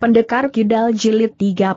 Pendekar Kidal Jilid 37.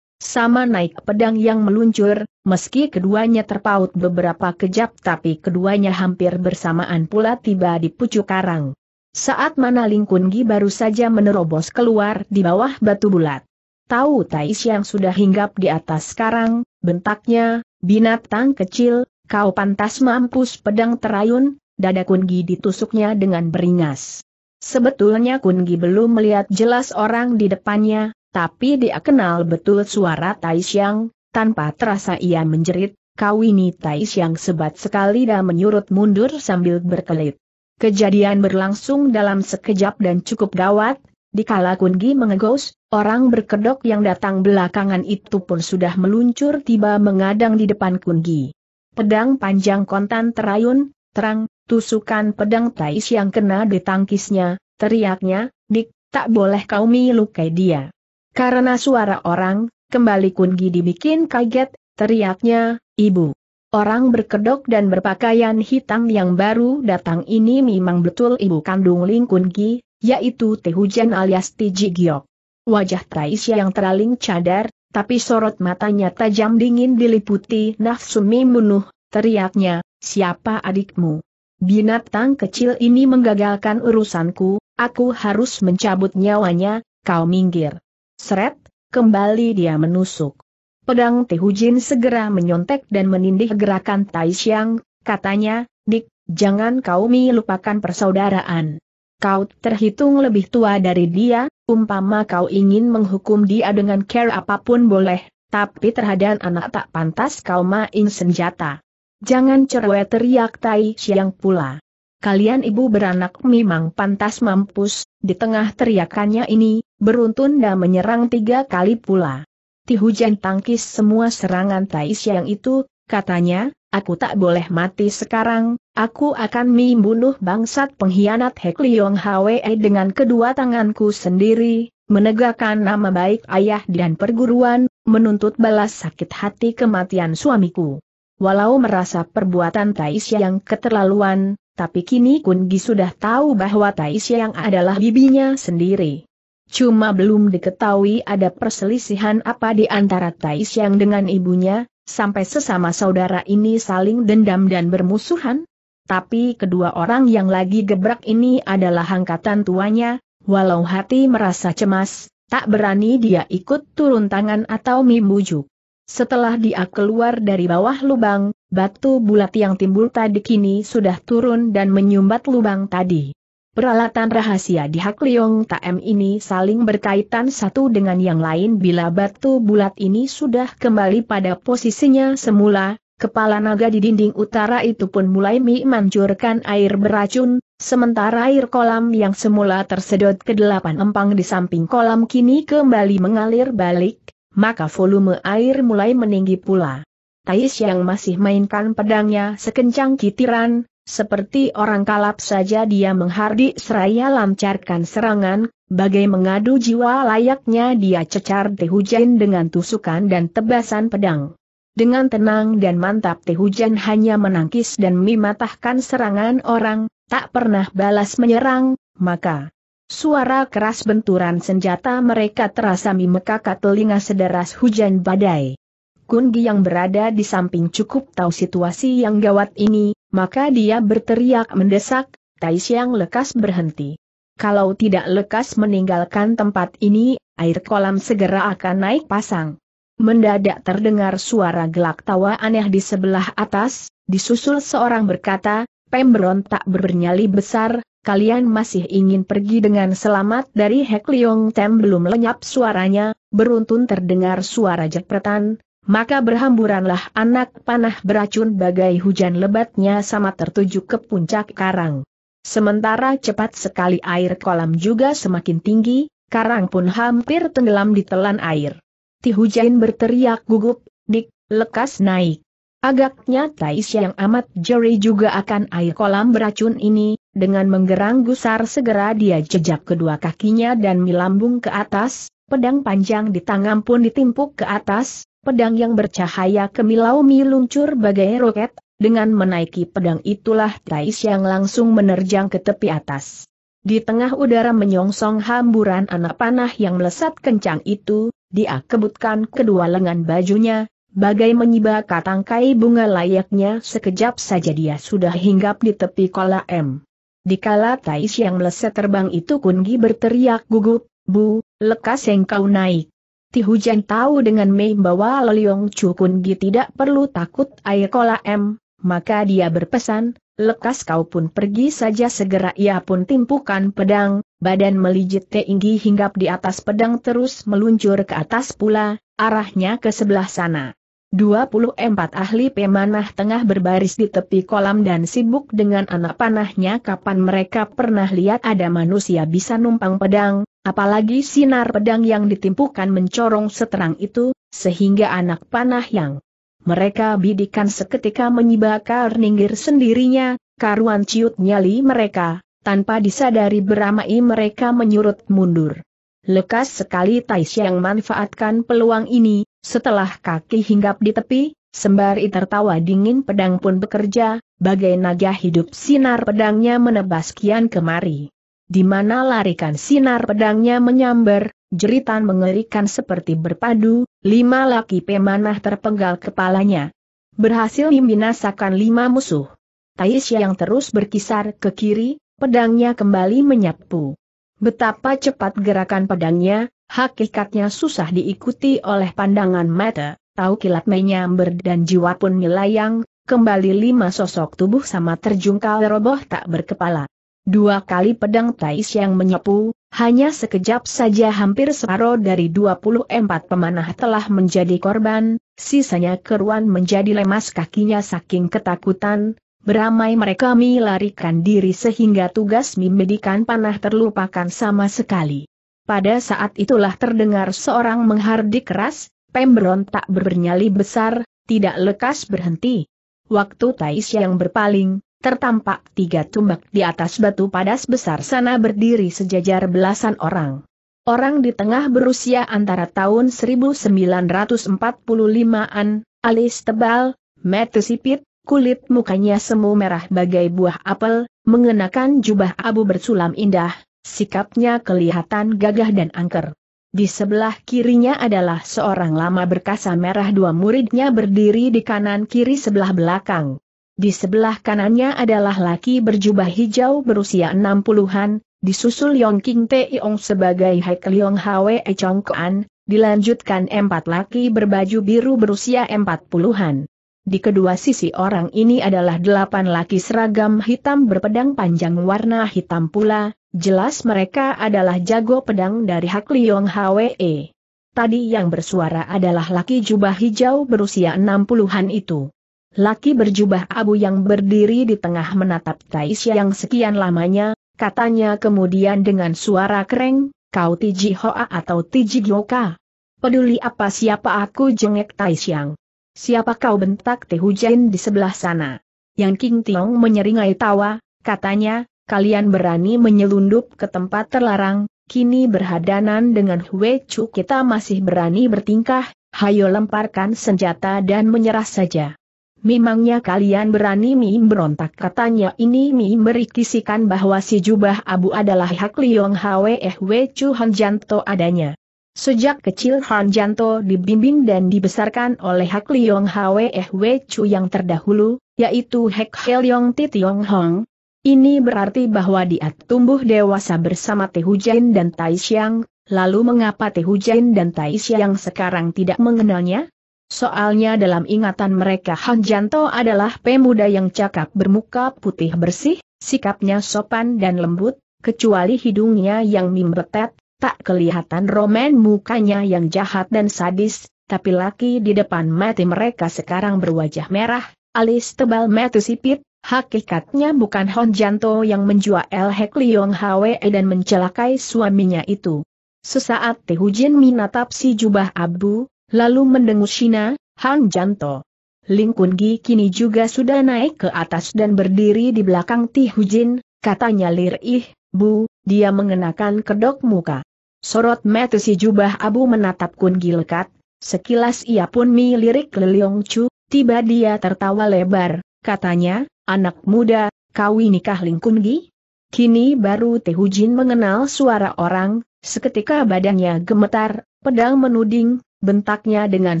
Sama naik pedang yang meluncur, meski keduanya terpaut beberapa kejap tapi keduanya hampir bersamaan pula tiba di pucuk karang. Saat mana Lingkungi baru saja menerobos keluar di bawah batu bulat. Tahu Tais yang sudah hinggap di atas karang, bentaknya, binatang kecil, kau pantas mampus pedang terayun, dada Kungi ditusuknya dengan beringas. Sebetulnya Kungi belum melihat jelas orang di depannya, tapi dia kenal betul suara Xiang. tanpa terasa ia menjerit, kau ini Xiang sebat sekali dan menyurut mundur sambil berkelit. Kejadian berlangsung dalam sekejap dan cukup gawat, dikala Kungi mengegos, orang berkedok yang datang belakangan itu pun sudah meluncur tiba mengadang di depan Kungi. Pedang panjang kontan terayun, terang, tusukan pedang Tais yang kena di tangkisnya, teriaknya, Dik, tak boleh kau melukai dia. Karena suara orang, kembali Kungi dibikin kaget, teriaknya, Ibu. Orang berkedok dan berpakaian hitam yang baru datang ini memang betul ibu kandung Ling Kungi, yaitu Teh Hujan alias Tiji Giok. Wajah Tais yang teraling cadar, tapi sorot matanya tajam dingin diliputi nafsu membunuh, teriaknya, siapa adikmu? Binatang kecil ini menggagalkan urusanku, aku harus mencabut nyawanya, kau minggir. Seret, kembali dia menusuk. Pedang Tehujin segera menyontek dan menindih gerakan Tai Xiang, katanya, Dik, jangan kau melupakan persaudaraan. Kau terhitung lebih tua dari dia, umpama kau ingin menghukum dia dengan care apapun boleh, tapi terhadap anak tak pantas kau main senjata. Jangan cerewet teriak Tai Siang pula. Kalian ibu beranak memang pantas mampus, di tengah teriakannya ini, beruntun dan menyerang tiga kali pula. Ti hujan tangkis semua serangan Tai Siang itu, katanya, aku tak boleh mati sekarang, aku akan membunuh bangsat pengkhianat Hek Leong Hwe dengan kedua tanganku sendiri, menegakkan nama baik ayah dan perguruan, menuntut balas sakit hati kematian suamiku. Walau merasa perbuatan Taisya yang keterlaluan, tapi kini Kun Gi sudah tahu bahwa Taisya yang adalah bibinya sendiri. Cuma belum diketahui ada perselisihan apa di antara Tais yang dengan ibunya, sampai sesama saudara ini saling dendam dan bermusuhan. Tapi kedua orang yang lagi gebrak ini adalah angkatan tuanya, walau hati merasa cemas, tak berani dia ikut turun tangan atau membujuk. Setelah dia keluar dari bawah lubang, batu bulat yang timbul tadi kini sudah turun dan menyumbat lubang tadi. Peralatan rahasia di Hak Leong Taem ini saling berkaitan satu dengan yang lain bila batu bulat ini sudah kembali pada posisinya semula, kepala naga di dinding utara itu pun mulai memancurkan air beracun, sementara air kolam yang semula tersedot ke delapan empang di samping kolam kini kembali mengalir balik, maka volume air mulai meninggi pula. Tais yang masih mainkan pedangnya sekencang kitiran, seperti orang kalap saja dia menghardik seraya lancarkan serangan, bagai mengadu jiwa layaknya dia cecar Tehujan dengan tusukan dan tebasan pedang. Dengan tenang dan mantap Tehujan hanya menangkis dan mematahkan serangan orang, tak pernah balas menyerang, maka Suara keras benturan senjata mereka terasa memekakat telinga sederas hujan badai. Kungi yang berada di samping cukup tahu situasi yang gawat ini, maka dia berteriak mendesak, Tai lekas berhenti. Kalau tidak lekas meninggalkan tempat ini, air kolam segera akan naik pasang. Mendadak terdengar suara gelak tawa aneh di sebelah atas, disusul seorang berkata, Pemberontak tak bernyali besar, kalian masih ingin pergi dengan selamat dari Hek Leong Tem belum lenyap suaranya, beruntun terdengar suara jepretan, maka berhamburanlah anak panah beracun bagai hujan lebatnya sama tertuju ke puncak karang. Sementara cepat sekali air kolam juga semakin tinggi, karang pun hampir tenggelam di telan air. Ti Hujain berteriak gugup, dik, lekas naik. Agaknya Taisya yang amat jeri juga akan air kolam beracun ini, dengan menggerang gusar segera dia jejak kedua kakinya dan melambung ke atas, pedang panjang di tangan pun ditimpuk ke atas, pedang yang bercahaya kemilau meluncur bagai roket, dengan menaiki pedang itulah Tais yang langsung menerjang ke tepi atas. Di tengah udara menyongsong hamburan anak panah yang melesat kencang itu, dia kebutkan kedua lengan bajunya, Bagai menyibak tangkai bunga layaknya sekejap saja dia sudah hinggap di tepi kolam. Dikala Taish yang meleset terbang itu Kungi berteriak gugup, Bu, lekas engkau naik. Ti Hujan tahu dengan Mei bahwa Leliong Chu Kungi tidak perlu takut air kola M, maka dia berpesan, lekas kau pun pergi saja segera ia pun timpukan pedang, badan melijit tinggi hinggap di atas pedang terus meluncur ke atas pula, arahnya ke sebelah sana. 24 ahli pemanah tengah berbaris di tepi kolam dan sibuk dengan anak panahnya kapan mereka pernah lihat ada manusia bisa numpang pedang, apalagi sinar pedang yang ditimpukan mencorong seterang itu, sehingga anak panah yang mereka bidikan seketika menyibakar ninggir sendirinya, karuan ciut nyali mereka, tanpa disadari beramai mereka menyurut mundur. Lekas sekali Taisyang yang manfaatkan peluang ini, setelah kaki hinggap di tepi, sembari tertawa dingin pedang pun bekerja, bagai naga hidup sinar pedangnya menebas kian kemari. Di mana larikan sinar pedangnya menyambar, jeritan mengerikan seperti berpadu, lima laki pemanah terpenggal kepalanya. Berhasil membinasakan lima musuh. Taisya yang terus berkisar ke kiri, pedangnya kembali menyapu. Betapa cepat gerakan pedangnya, Hakikatnya susah diikuti oleh pandangan mata, tahu kilat menyamber dan jiwa pun melayang, kembali lima sosok tubuh sama terjungkal roboh tak berkepala. Dua kali pedang Tais yang menyapu, hanya sekejap saja hampir separuh dari 24 pemanah telah menjadi korban, sisanya keruan menjadi lemas kakinya saking ketakutan, Beramai mereka melarikan diri sehingga tugas memedikan panah terlupakan sama sekali. Pada saat itulah terdengar seorang menghardik keras, pemberontak bernyali besar, tidak lekas berhenti. Waktu Tais yang berpaling, tertampak tiga tumbak di atas batu padas besar sana berdiri sejajar belasan orang. Orang di tengah berusia antara tahun 1945-an, alis tebal, mata sipit, kulit mukanya semu merah bagai buah apel, mengenakan jubah abu bersulam indah, Sikapnya kelihatan gagah dan angker. Di sebelah kirinya adalah seorang lama berkasa merah dua muridnya berdiri di kanan kiri sebelah belakang. Di sebelah kanannya adalah laki berjubah hijau berusia enam puluhan, disusul Yong King Ong sebagai Haik Leong Hwe Chong Kuan, dilanjutkan empat laki berbaju biru berusia empat puluhan. Di kedua sisi orang ini adalah delapan laki seragam hitam berpedang panjang warna hitam pula, jelas mereka adalah jago pedang dari Hak Liong Hwe. Tadi yang bersuara adalah laki jubah hijau berusia enam puluhan itu. Laki berjubah abu yang berdiri di tengah menatap Tais yang sekian lamanya, katanya kemudian dengan suara kering, kau Tiji Hoa atau Tiji Gyoka? Peduli apa siapa aku jengek yang. Siapa kau bentak Teh hujan di sebelah sana? Yang King Tiong menyeringai tawa, katanya, kalian berani menyelundup ke tempat terlarang, kini berhadanan dengan Hwe Chu kita masih berani bertingkah, hayo lemparkan senjata dan menyerah saja. Memangnya kalian berani Mim berontak katanya ini Mim berikisikan bahwa si jubah abu adalah hak Liong Hwe Hwe eh Chu Hanjanto adanya. Sejak kecil Han Janto dibimbing dan dibesarkan oleh Hak Liong Hwe Hwe Chu yang terdahulu, yaitu Hek Heliong Titiong Hong. Ini berarti bahwa dia tumbuh dewasa bersama Tehujen dan Tai Xiang, lalu mengapa Tehujen dan Tai Xiang sekarang tidak mengenalnya? Soalnya dalam ingatan mereka Han Janto adalah pemuda yang cakap bermuka putih bersih, sikapnya sopan dan lembut, kecuali hidungnya yang mimbetet, Tak kelihatan Roman mukanya yang jahat dan sadis, tapi laki di depan mati mereka sekarang berwajah merah, alis tebal mati sipit, hakikatnya bukan Hon Janto yang menjual El Hek Liong Hwe dan mencelakai suaminya itu. Sesaat Tehujin menatap si jubah abu, lalu mendengus Shina, Hon Janto. Ling Kun Gi kini juga sudah naik ke atas dan berdiri di belakang Ti Hujin, katanya lirih, Bu, dia mengenakan kedok muka. Sorot mata si jubah abu menatap Kun Gilkat, sekilas ia pun milirik Leliong Chu, tiba dia tertawa lebar, katanya, anak muda, kau nikah Ling Kun Gi? Kini baru Tehujin mengenal suara orang, seketika badannya gemetar, pedang menuding, bentaknya dengan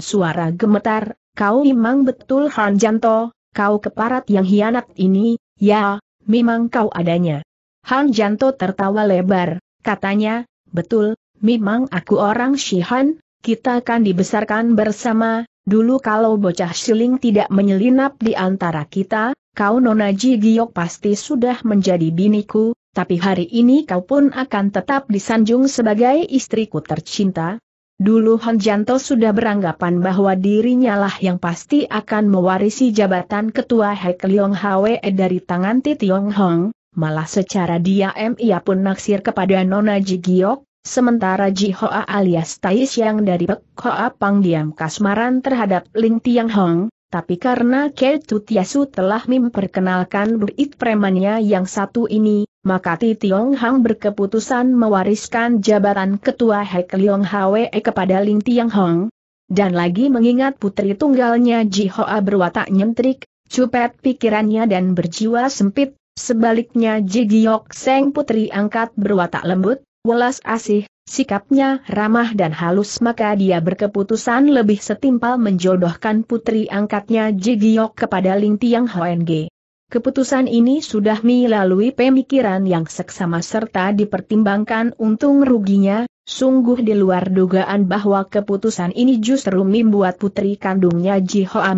suara gemetar, kau memang betul Han Janto, kau keparat yang hianat ini, ya, memang kau adanya. Han Janto tertawa lebar, katanya, Betul, memang aku orang Shihan, kita kan dibesarkan bersama, dulu kalau bocah siling tidak menyelinap di antara kita, kau Nona Ji Giok pasti sudah menjadi biniku, tapi hari ini kau pun akan tetap disanjung sebagai istriku tercinta. Dulu Janto sudah beranggapan bahwa dirinya lah yang pasti akan mewarisi jabatan ketua Leong Hwe dari tangan Titiong Hong, malah secara diam ia pun naksir kepada Nona Jigiok, Sementara Ji Hoa alias Tais yang dari Pek Hoa Pang diam kasmaran terhadap Ling Tiang Hong, tapi karena Ketu Tiasu telah memperkenalkan berit premannya yang satu ini, maka Ti Tiong Hang berkeputusan mewariskan jabatan Ketua Hek Leong Hwe e kepada Ling Tiang Hong. Dan lagi mengingat putri tunggalnya Ji Hoa berwatak nyentrik, cupet pikirannya dan berjiwa sempit, Sebaliknya Jigiok Seng putri angkat berwatak lembut, welas asih, sikapnya ramah dan halus maka dia berkeputusan lebih setimpal menjodohkan putri angkatnya Jigiok kepada Ling Tiang Hoenge. Keputusan ini sudah melalui pemikiran yang seksama serta dipertimbangkan untung ruginya, sungguh di luar dugaan bahwa keputusan ini justru membuat putri kandungnya Ji Hoa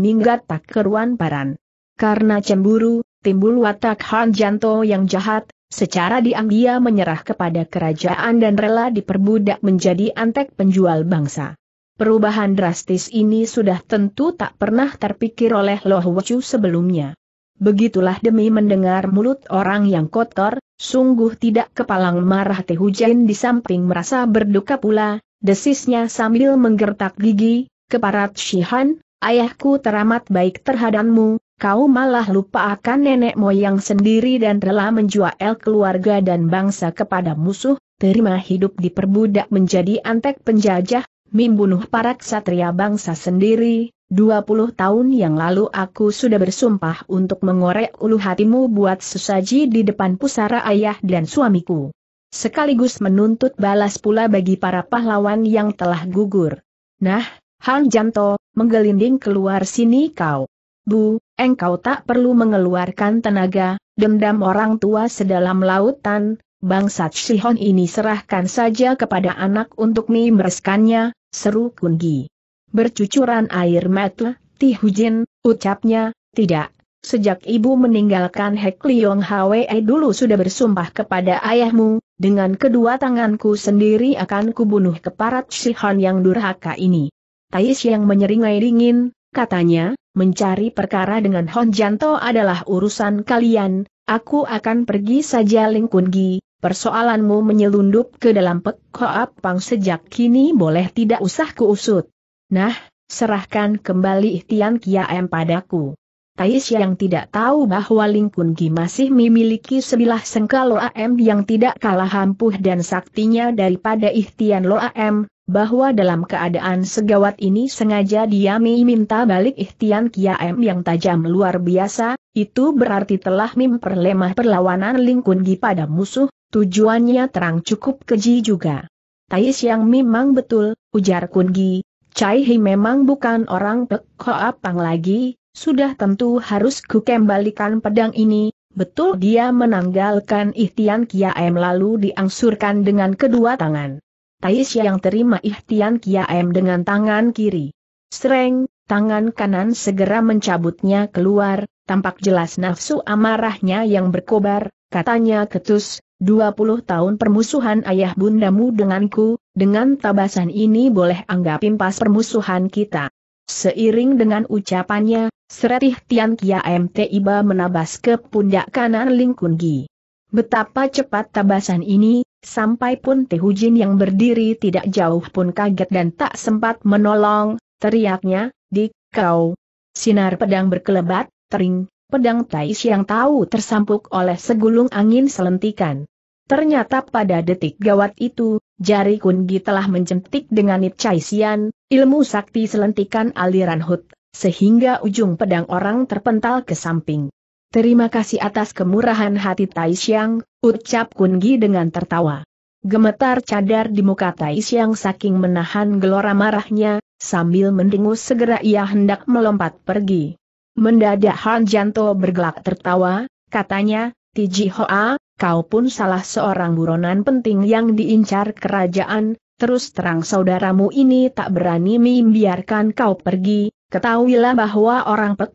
tak keruan paran. Karena cemburu, timbul watak Han Janto yang jahat, secara diam dia menyerah kepada kerajaan dan rela diperbudak menjadi antek penjual bangsa. Perubahan drastis ini sudah tentu tak pernah terpikir oleh Loh Wacu sebelumnya. Begitulah demi mendengar mulut orang yang kotor, sungguh tidak kepalang marah Teh di samping merasa berduka pula, desisnya sambil menggertak gigi, keparat Shihan, ayahku teramat baik terhadapmu, kau malah lupa akan nenek moyang sendiri dan rela menjual keluarga dan bangsa kepada musuh, terima hidup diperbudak menjadi antek penjajah, membunuh para ksatria bangsa sendiri, 20 tahun yang lalu aku sudah bersumpah untuk mengorek ulu hatimu buat sesaji di depan pusara ayah dan suamiku. Sekaligus menuntut balas pula bagi para pahlawan yang telah gugur. Nah, Han Janto, menggelinding keluar sini kau. Bu, engkau tak perlu mengeluarkan tenaga, dendam orang tua sedalam lautan, bangsat Shihon ini serahkan saja kepada anak untuk membereskannya, seru Kungi. Bercucuran air mata, Ti Hujin, ucapnya, tidak. Sejak ibu meninggalkan Hek Liong Hwe dulu sudah bersumpah kepada ayahmu, dengan kedua tanganku sendiri akan kubunuh keparat Sihon yang durhaka ini. Tais yang menyeringai dingin, katanya, mencari perkara dengan Honjanto adalah urusan kalian, aku akan pergi saja Lingkungi, persoalanmu menyelundup ke dalam pekoap pang sejak kini boleh tidak usah kuusut. Nah, serahkan kembali Tian Kiam padaku. Tais yang tidak tahu bahwa Lingkungi masih memiliki sebilah sengkal Loam yang tidak kalah ampuh dan saktinya daripada Ihtian Loam, bahwa dalam keadaan segawat ini sengaja dia meminta balik ikhtian Kiam yang tajam luar biasa, itu berarti telah memperlemah perlawanan Lingkungi pada musuh, tujuannya terang cukup keji juga. Tais yang memang betul, ujar Kungi, Chai Hi memang bukan orang pekoapang lagi, sudah tentu harus kukembalikan pedang ini, betul dia menanggalkan ikhtian Kiam lalu diangsurkan dengan kedua tangan. Taisya yang terima ikhtian M dengan tangan kiri. Sereng, tangan kanan segera mencabutnya keluar, tampak jelas nafsu amarahnya yang berkobar, katanya ketus, 20 tahun permusuhan ayah bundamu denganku, dengan tabasan ini boleh anggap impas permusuhan kita. Seiring dengan ucapannya, Seretih Tian Kia MT tiba menabas ke pundak kanan Ling Kun Gi. Betapa cepat tabasan ini, Sampai pun Tehujin yang berdiri tidak jauh pun kaget dan tak sempat menolong, teriaknya, Dik, kau. Sinar pedang berkelebat, tering, pedang Tais yang tahu tersampuk oleh segulung angin selentikan. Ternyata pada detik gawat itu, jari Kungi telah menjentik dengan Nipcaisian, ilmu sakti selentikan aliran hut, sehingga ujung pedang orang terpental ke samping. Terima kasih atas kemurahan hati Xiang, ucap Kungi dengan tertawa. Gemetar cadar di muka Xiang saking menahan gelora marahnya, sambil mendengus segera ia hendak melompat pergi. Mendadak Han Janto bergelak tertawa, katanya, Tiji Hoa, kau pun salah seorang buronan penting yang diincar kerajaan, terus terang saudaramu ini tak berani membiarkan kau pergi, Ketahuilah bahwa orang Pek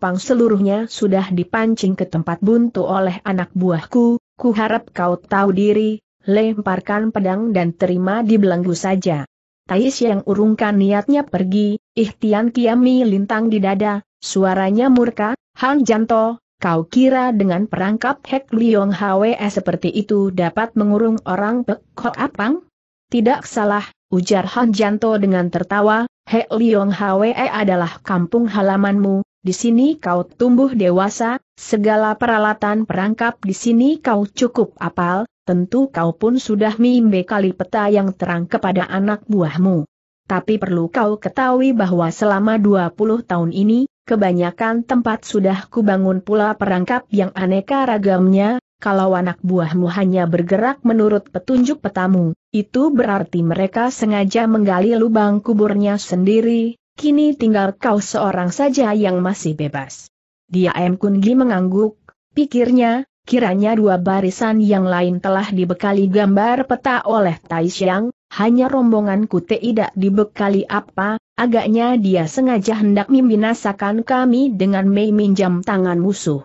Pang seluruhnya sudah dipancing ke tempat buntu oleh anak buahku, ku harap kau tahu diri, lemparkan pedang dan terima dibelenggu saja. Tais yang urungkan niatnya pergi, ihtian kiami lintang di dada, suaranya murka, Han Janto, kau kira dengan perangkap Hek Liong Hwe seperti itu dapat mengurung orang Pek pang? Tidak salah, ujar Han Janto dengan tertawa, He Liong Hwe e adalah kampung halamanmu, di sini kau tumbuh dewasa, segala peralatan perangkap di sini kau cukup apal, tentu kau pun sudah mimbe kali peta yang terang kepada anak buahmu. Tapi perlu kau ketahui bahwa selama 20 tahun ini, kebanyakan tempat sudah kubangun pula perangkap yang aneka ragamnya, kalau anak buahmu hanya bergerak menurut petunjuk petamu, itu berarti mereka sengaja menggali lubang kuburnya sendiri, kini tinggal kau seorang saja yang masih bebas. Dia M. Kungi mengangguk, pikirnya, kiranya dua barisan yang lain telah dibekali gambar peta oleh Tai Xiang, hanya rombonganku tidak dibekali apa, agaknya dia sengaja hendak membinasakan kami dengan meminjam tangan musuh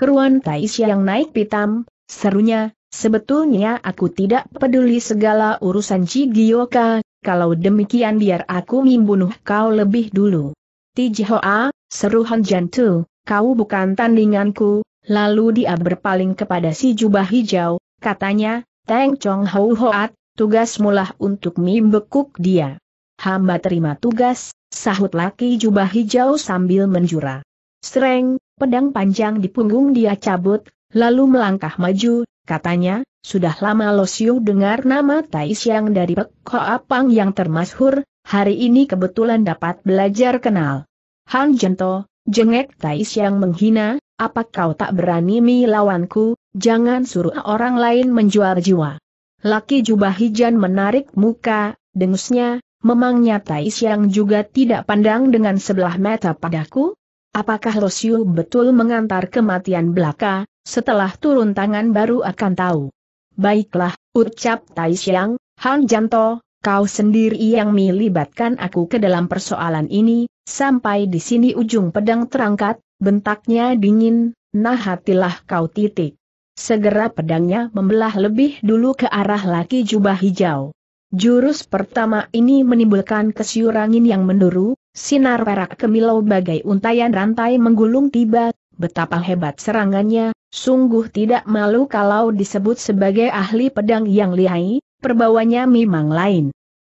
keruan Tais yang naik pitam, serunya, sebetulnya aku tidak peduli segala urusan Cigioka, kalau demikian biar aku membunuh kau lebih dulu. Tijihoa, seru Han Tu, kau bukan tandinganku, lalu dia berpaling kepada si jubah hijau, katanya, Teng Chong Hou Hoat, tugas mulah untuk membekuk dia. Hamba terima tugas, sahut laki jubah hijau sambil menjura. Sereng, pedang panjang di punggung dia cabut, lalu melangkah maju, katanya, sudah lama Lo Siu dengar nama Tai Siang dari Pek yang termasyhur, hari ini kebetulan dapat belajar kenal. Hang Jento, jengek Tai Siang menghina, apa kau tak berani melawanku, jangan suruh orang lain menjual jiwa. Laki jubah hijan menarik muka, dengusnya, memangnya Tai Siang juga tidak pandang dengan sebelah mata padaku? Apakah Losiu betul mengantar kematian belaka, setelah turun tangan baru akan tahu. Baiklah, ucap Tai Xiang, Han Janto, kau sendiri yang melibatkan aku ke dalam persoalan ini, sampai di sini ujung pedang terangkat, bentaknya dingin, nah hatilah kau titik. Segera pedangnya membelah lebih dulu ke arah laki jubah hijau. Jurus pertama ini menimbulkan kesiurangin yang menduru, sinar perak kemilau bagai untayan rantai menggulung tiba, betapa hebat serangannya, sungguh tidak malu kalau disebut sebagai ahli pedang yang lihai, perbawanya memang lain.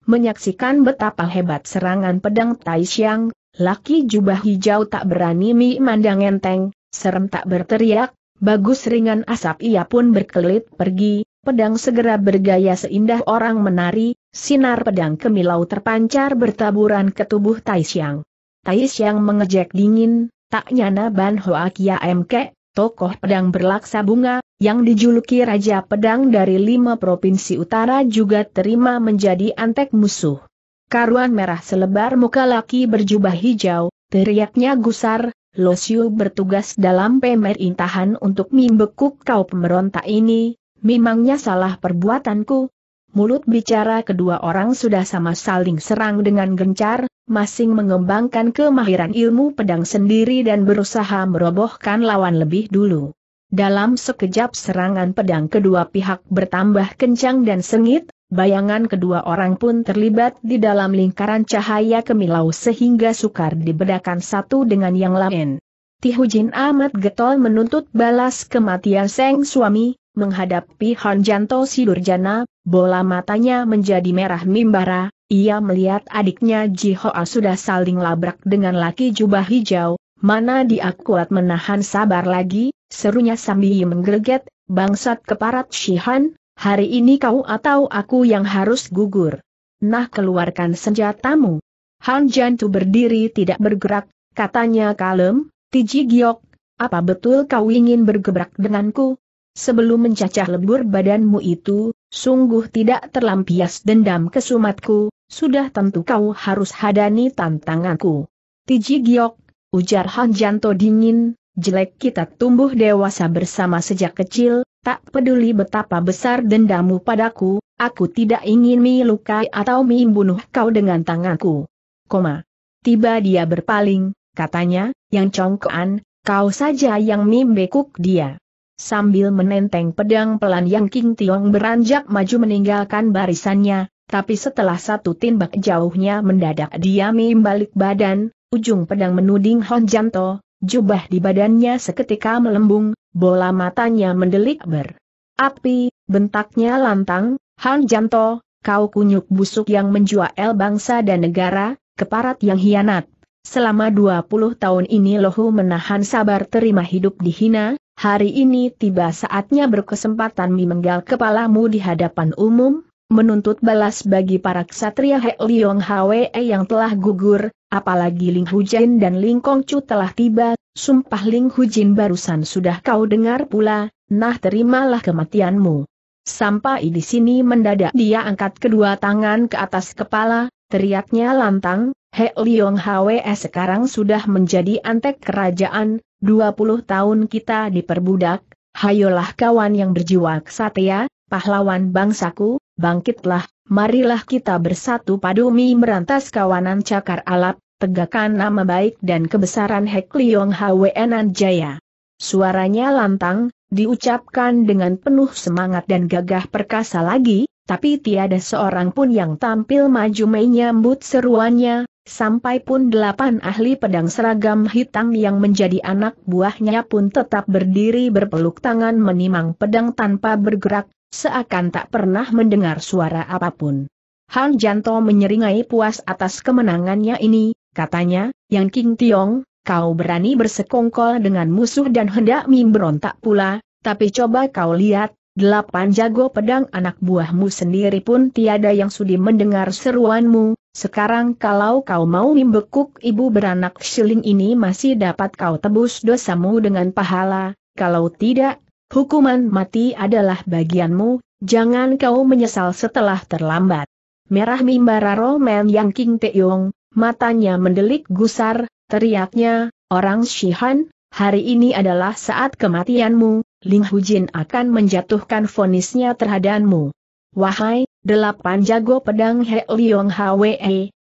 Menyaksikan betapa hebat serangan pedang Taishiang, laki jubah hijau tak berani memandang enteng, serem tak berteriak, bagus ringan asap ia pun berkelit pergi, pedang segera bergaya seindah orang menari, sinar pedang kemilau terpancar bertaburan ke tubuh Tai Xiang. Tai Xiang mengejek dingin, tak nyana Ban Hoa Kia MK, tokoh pedang berlaksa bunga, yang dijuluki Raja Pedang dari lima provinsi utara juga terima menjadi antek musuh. Karuan merah selebar muka laki berjubah hijau, teriaknya gusar, Losiu bertugas dalam pemerintahan untuk membekuk kau pemberontak ini, memangnya salah perbuatanku? Mulut bicara kedua orang sudah sama saling serang dengan gencar, masing mengembangkan kemahiran ilmu pedang sendiri dan berusaha merobohkan lawan lebih dulu. Dalam sekejap serangan pedang kedua pihak bertambah kencang dan sengit, bayangan kedua orang pun terlibat di dalam lingkaran cahaya kemilau sehingga sukar dibedakan satu dengan yang lain. Tihujin amat getol menuntut balas kematian Seng suami, Menghadapi Hanjanto Sidurjana, bola matanya menjadi merah mimbara, ia melihat adiknya Ji Hoa sudah saling labrak dengan laki jubah hijau, mana dia kuat menahan sabar lagi, serunya sambil menggerget, bangsat keparat Shihan, hari ini kau atau aku yang harus gugur. Nah keluarkan senjatamu. Han Janto berdiri tidak bergerak, katanya kalem, Tiji Giok, apa betul kau ingin bergebrak denganku? sebelum mencacah lebur badanmu itu, sungguh tidak terlampias dendam kesumatku, sudah tentu kau harus hadani tantanganku. Tiji Giok, ujar Han Janto dingin, jelek kita tumbuh dewasa bersama sejak kecil, tak peduli betapa besar dendammu padaku, aku tidak ingin melukai atau membunuh kau dengan tanganku. Koma. Tiba dia berpaling, katanya, yang congkoan, kau saja yang membekuk dia. Sambil menenteng pedang pelan yang King Tiong beranjak maju meninggalkan barisannya, tapi setelah satu tindak jauhnya mendadak dia membalik badan, ujung pedang menuding Hon Janto. jubah di badannya seketika melembung, bola matanya mendelik ber. Api, bentaknya lantang, Hon Janto, kau kunyuk busuk yang menjual bangsa dan negara, keparat yang hianat. Selama 20 tahun ini Lohu menahan sabar terima hidup dihina, hari ini tiba saatnya berkesempatan memenggal kepalamu di hadapan umum, menuntut balas bagi para ksatria He Liong Hwe yang telah gugur, apalagi Ling Hujin dan Ling Chu telah tiba, sumpah Ling Hujin barusan sudah kau dengar pula, nah terimalah kematianmu. Sampai di sini mendadak dia angkat kedua tangan ke atas kepala, teriaknya lantang, He Liong Hwe sekarang sudah menjadi antek kerajaan, 20 tahun kita diperbudak, hayolah kawan yang berjiwa kesatria, pahlawan bangsaku, bangkitlah, marilah kita bersatu padu mi merantas kawanan cakar alap, tegakkan nama baik dan kebesaran Hek Liong Hwe Jaya. Suaranya lantang, diucapkan dengan penuh semangat dan gagah perkasa lagi, tapi tiada seorang pun yang tampil maju menyambut seruannya, sampai pun delapan ahli pedang seragam hitam yang menjadi anak buahnya pun tetap berdiri berpeluk tangan menimang pedang tanpa bergerak, seakan tak pernah mendengar suara apapun. Han Janto menyeringai puas atas kemenangannya ini, katanya, Yang King Tiong, kau berani bersekongkol dengan musuh dan hendak memberontak pula, tapi coba kau lihat, Delapan jago pedang anak buahmu sendiri pun tiada yang sudi mendengar seruanmu, sekarang kalau kau mau membekuk ibu beranak Shiling ini masih dapat kau tebus dosamu dengan pahala, kalau tidak, hukuman mati adalah bagianmu, jangan kau menyesal setelah terlambat. Merah mimbara Roman Yang King Teong, matanya mendelik gusar, teriaknya, orang Shihan, hari ini adalah saat kematianmu, Ling Hujin akan menjatuhkan fonisnya terhadapmu. Wahai, Delapan jago pedang He Liong Hwe,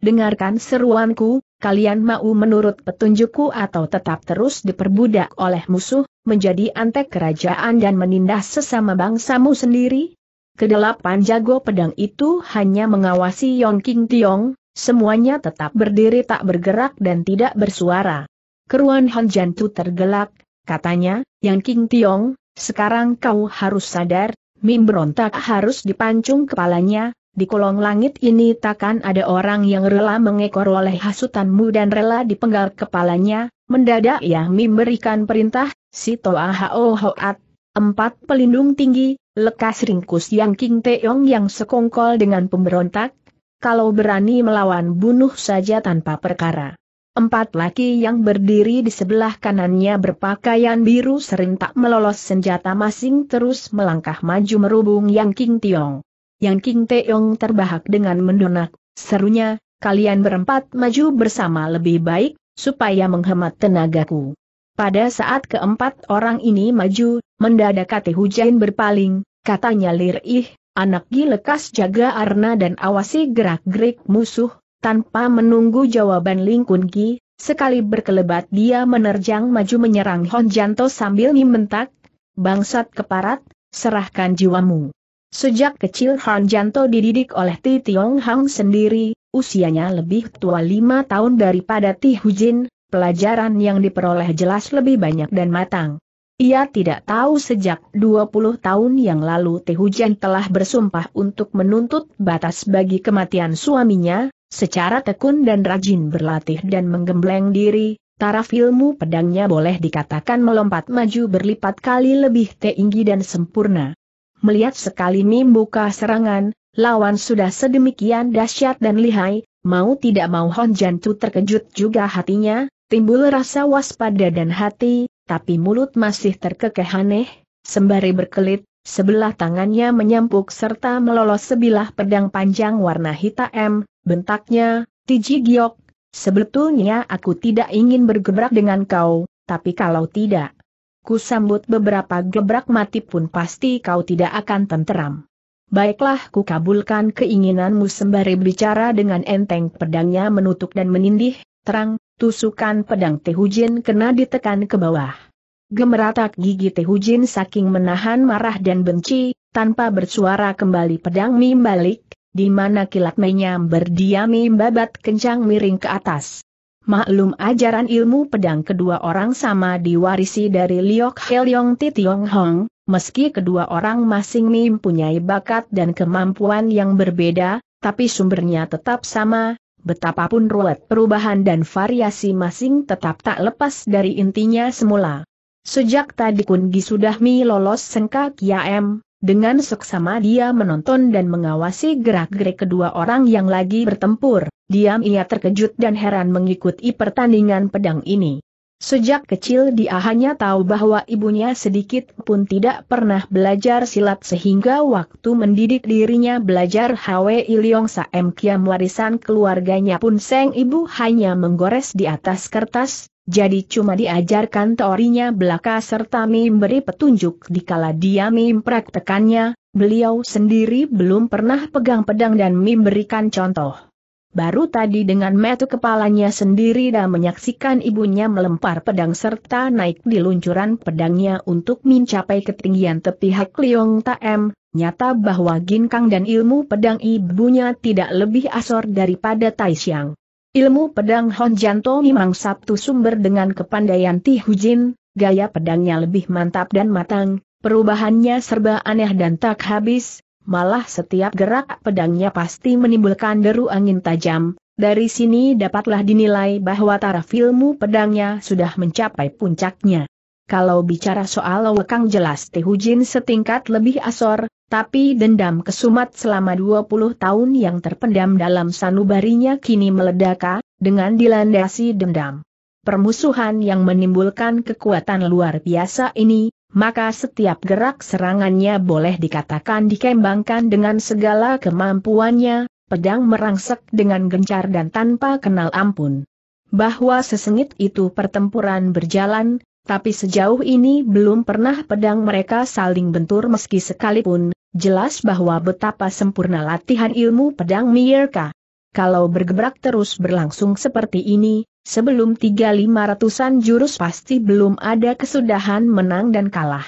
dengarkan seruanku, kalian mau menurut petunjukku atau tetap terus diperbudak oleh musuh, menjadi antek kerajaan dan menindas sesama bangsamu sendiri? Kedelapan jago pedang itu hanya mengawasi Yong King Tiong, semuanya tetap berdiri tak bergerak dan tidak bersuara. Keruan Han Jantu tergelak, katanya, Yong King Tiong, sekarang kau harus sadar, Mim berontak harus dipancung kepalanya, di kolong langit ini takkan ada orang yang rela mengekor oleh hasutanmu dan rela dipenggal kepalanya, mendadak yang berikan perintah, si Toa Hao Hoat, empat pelindung tinggi, lekas ringkus yang King Teong yang sekongkol dengan pemberontak, kalau berani melawan bunuh saja tanpa perkara. Empat laki yang berdiri di sebelah kanannya berpakaian biru serentak melolos senjata masing terus melangkah maju merubung Yang King Tiong. Yang King Tiong terbahak dengan mendonak, serunya, kalian berempat maju bersama lebih baik, supaya menghemat tenagaku. Pada saat keempat orang ini maju, mendadak Kati hujan berpaling, katanya Lirih, anak gilekas jaga arna dan awasi gerak-gerik musuh, tanpa menunggu jawaban Ling Kun Gi, sekali berkelebat dia menerjang maju menyerang Hon Janto sambil membentak, Bangsat keparat, serahkan jiwamu. Sejak kecil Honjanto Janto dididik oleh Ti Tiong Hang sendiri, usianya lebih tua lima tahun daripada Ti Hujin, pelajaran yang diperoleh jelas lebih banyak dan matang. Ia tidak tahu sejak 20 tahun yang lalu Ti Hujan telah bersumpah untuk menuntut batas bagi kematian suaminya, Secara tekun dan rajin berlatih dan menggembleng diri, taraf ilmu pedangnya boleh dikatakan melompat maju berlipat kali lebih tinggi dan sempurna. Melihat sekali membuka serangan, lawan sudah sedemikian dahsyat dan lihai, mau tidak mau Hon Tu terkejut juga hatinya, timbul rasa waspada dan hati, tapi mulut masih terkekeh aneh, sembari berkelit, sebelah tangannya menyampuk serta melolos sebilah pedang panjang warna hitam, Bentaknya, Tiji Giok, sebetulnya aku tidak ingin bergebrak dengan kau, tapi kalau tidak, ku sambut beberapa gebrak mati pun pasti kau tidak akan tenteram. Baiklah ku kabulkan keinginanmu sembari bicara dengan enteng pedangnya menutup dan menindih, terang, tusukan pedang Tehujin kena ditekan ke bawah. Gemeratak gigi Tehujin saking menahan marah dan benci, tanpa bersuara kembali pedang mim balik, di mana kilat menyambar diami babat kencang miring ke atas. Maklum ajaran ilmu pedang kedua orang sama diwarisi dari Liok Helyong Titiong Hong, meski kedua orang masing mempunyai bakat dan kemampuan yang berbeda, tapi sumbernya tetap sama, betapapun ruwet perubahan dan variasi masing tetap tak lepas dari intinya semula. Sejak tadi Kun Gi sudah mi lolos sengkak m. Dengan seksama dia menonton dan mengawasi gerak-gerik kedua orang yang lagi bertempur, diam ia terkejut dan heran mengikuti pertandingan pedang ini. Sejak kecil dia hanya tahu bahwa ibunya sedikit pun tidak pernah belajar silat sehingga waktu mendidik dirinya belajar Hwe Iliong Saem Kiam warisan keluarganya pun Seng Ibu hanya menggores di atas kertas, jadi cuma diajarkan teorinya belaka serta memberi petunjuk dikala dia mempraktekannya, beliau sendiri belum pernah pegang pedang dan memberikan contoh. Baru tadi dengan metu kepalanya sendiri dan menyaksikan ibunya melempar pedang serta naik di luncuran pedangnya untuk mencapai ketinggian tepi Hak Liong Taem, nyata bahwa ginkang dan ilmu pedang ibunya tidak lebih asor daripada Taishiang. Ilmu pedang Honjanto memang satu sumber dengan kepandaian Ti Hujin, gaya pedangnya lebih mantap dan matang, perubahannya serba aneh dan tak habis, malah setiap gerak pedangnya pasti menimbulkan deru angin tajam, dari sini dapatlah dinilai bahwa taraf ilmu pedangnya sudah mencapai puncaknya. Kalau bicara soal Wekang jelas Ti Hujin setingkat lebih asor, tapi dendam kesumat selama 20 tahun yang terpendam dalam sanubarinya kini meledaka, dengan dilandasi dendam. Permusuhan yang menimbulkan kekuatan luar biasa ini, maka setiap gerak serangannya boleh dikatakan dikembangkan dengan segala kemampuannya, pedang merangsek dengan gencar dan tanpa kenal ampun. Bahwa sesengit itu pertempuran berjalan, tapi sejauh ini belum pernah pedang mereka saling bentur meski sekalipun, Jelas bahwa betapa sempurna latihan ilmu pedang Mierka. Kalau bergebrak terus berlangsung seperti ini, sebelum 3500-an jurus pasti belum ada kesudahan menang dan kalah.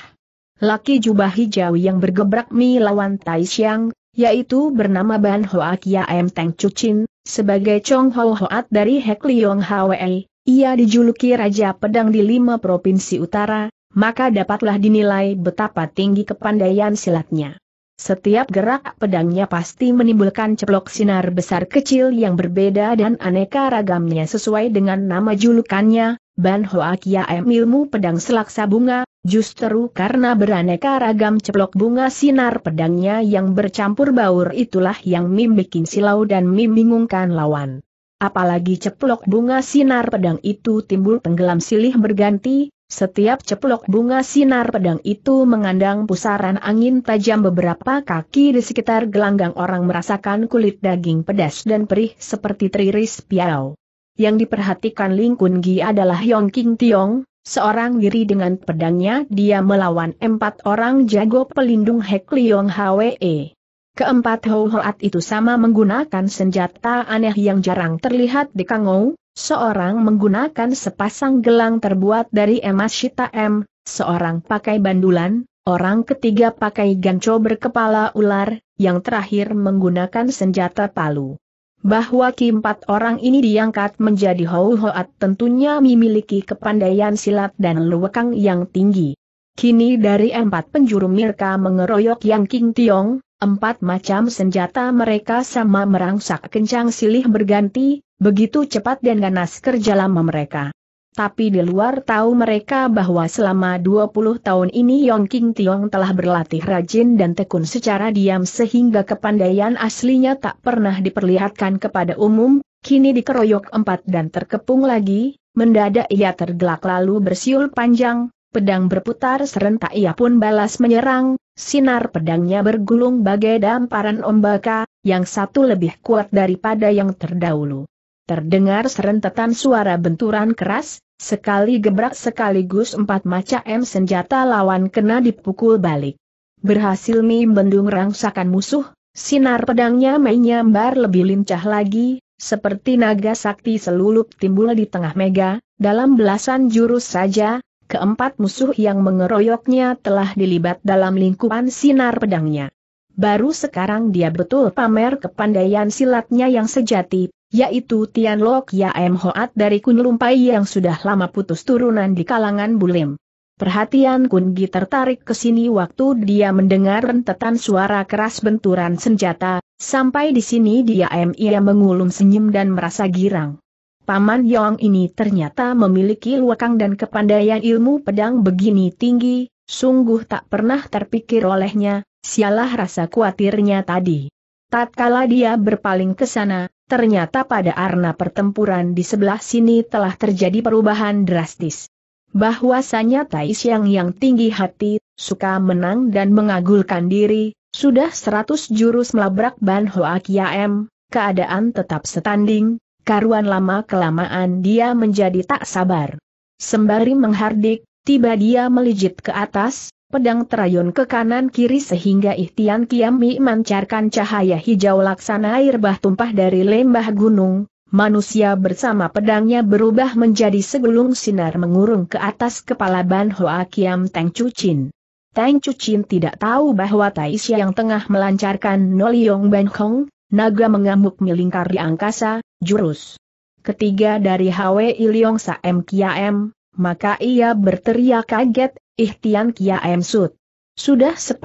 Laki jubah hijau yang bergebrak Mi lawan Tai Xiang, yaitu bernama Ban Hoa Kia M Teng Cucin, sebagai Chong Ho Hoat dari Hek Liong Hwei, ia dijuluki Raja Pedang di lima provinsi utara, maka dapatlah dinilai betapa tinggi kepandaian silatnya. Setiap gerak pedangnya pasti menimbulkan ceplok sinar besar kecil yang berbeda dan aneka ragamnya sesuai dengan nama julukannya, Ban Hoa M ilmu pedang selaksa bunga, justru karena beraneka ragam ceplok bunga sinar pedangnya yang bercampur baur itulah yang Mim bikin silau dan Mim bingungkan lawan. Apalagi ceplok bunga sinar pedang itu timbul tenggelam silih berganti, setiap ceplok bunga sinar pedang itu mengandang pusaran angin tajam beberapa kaki di sekitar gelanggang orang merasakan kulit daging pedas dan perih seperti teriris piau. Yang diperhatikan Ling Kun Gi adalah Yong King Tiong, seorang diri dengan pedangnya dia melawan empat orang jago pelindung Hek Liong Hwe. Keempat Hou Hoat itu sama menggunakan senjata aneh yang jarang terlihat di Kangou, Seorang menggunakan sepasang gelang terbuat dari emas Shita M, seorang pakai bandulan, orang ketiga pakai ganco berkepala ular, yang terakhir menggunakan senjata palu. Bahwa keempat orang ini diangkat menjadi Hou Hoat tentunya memiliki kepandaian silat dan lewekang yang tinggi. Kini dari empat penjuru mereka mengeroyok Yang King Tiong, Empat macam senjata mereka sama merangsak kencang silih berganti, begitu cepat dan ganas kerja lama mereka. Tapi di luar tahu mereka bahwa selama 20 tahun ini Yong King Tiong telah berlatih rajin dan tekun secara diam sehingga kepandaian aslinya tak pernah diperlihatkan kepada umum, kini dikeroyok empat dan terkepung lagi, mendadak ia tergelak lalu bersiul panjang, Pedang berputar serentak ia pun balas menyerang, sinar pedangnya bergulung bagai damparan ombaka, yang satu lebih kuat daripada yang terdahulu. Terdengar serentetan suara benturan keras, sekali gebrak sekaligus empat macam senjata lawan kena dipukul balik. Berhasil Mi mendung rangsakan musuh, sinar pedangnya menyambar lebih lincah lagi, seperti naga sakti selulup timbul di tengah mega, dalam belasan jurus saja, Keempat musuh yang mengeroyoknya telah dilibat dalam lingkupan sinar pedangnya. Baru sekarang dia betul pamer kepandaian silatnya yang sejati, yaitu Tian Lok Yaem Hoat dari Kun Lumpai yang sudah lama putus turunan di kalangan Bulim. Perhatian Kun Gi tertarik ke sini waktu dia mendengar rentetan suara keras benturan senjata, sampai di sini dia M.I.A. mengulum senyum dan merasa girang. Paman Yong ini ternyata memiliki luakang dan kepandaian ilmu pedang begini tinggi, sungguh tak pernah terpikir olehnya, sialah rasa kuatirnya tadi. Tatkala dia berpaling ke sana, ternyata pada arna pertempuran di sebelah sini telah terjadi perubahan drastis. Bahwasanya Tai Siang yang tinggi hati, suka menang dan mengagulkan diri, sudah seratus jurus melabrak Ban Hoa Kiam, keadaan tetap setanding, Karuan lama kelamaan dia menjadi tak sabar. Sembari menghardik, tiba dia melijit ke atas, pedang terayun ke kanan kiri sehingga Ihtian kiami mancarkan cahaya hijau laksana air bah tumpah dari lembah gunung, Manusia bersama pedangnya berubah menjadi segulung sinar mengurung ke atas kepala Ban Hoa Kiam Teng Cucin. Teng Cucin tidak tahu bahwa Taisya yang tengah melancarkan Noliong Ban Hong, naga mengamuk melingkar di angkasa, jurus ketiga dari Hwe Iliong Saem M, maka ia berteriak kaget, Ihtian M Sud. Sudah 10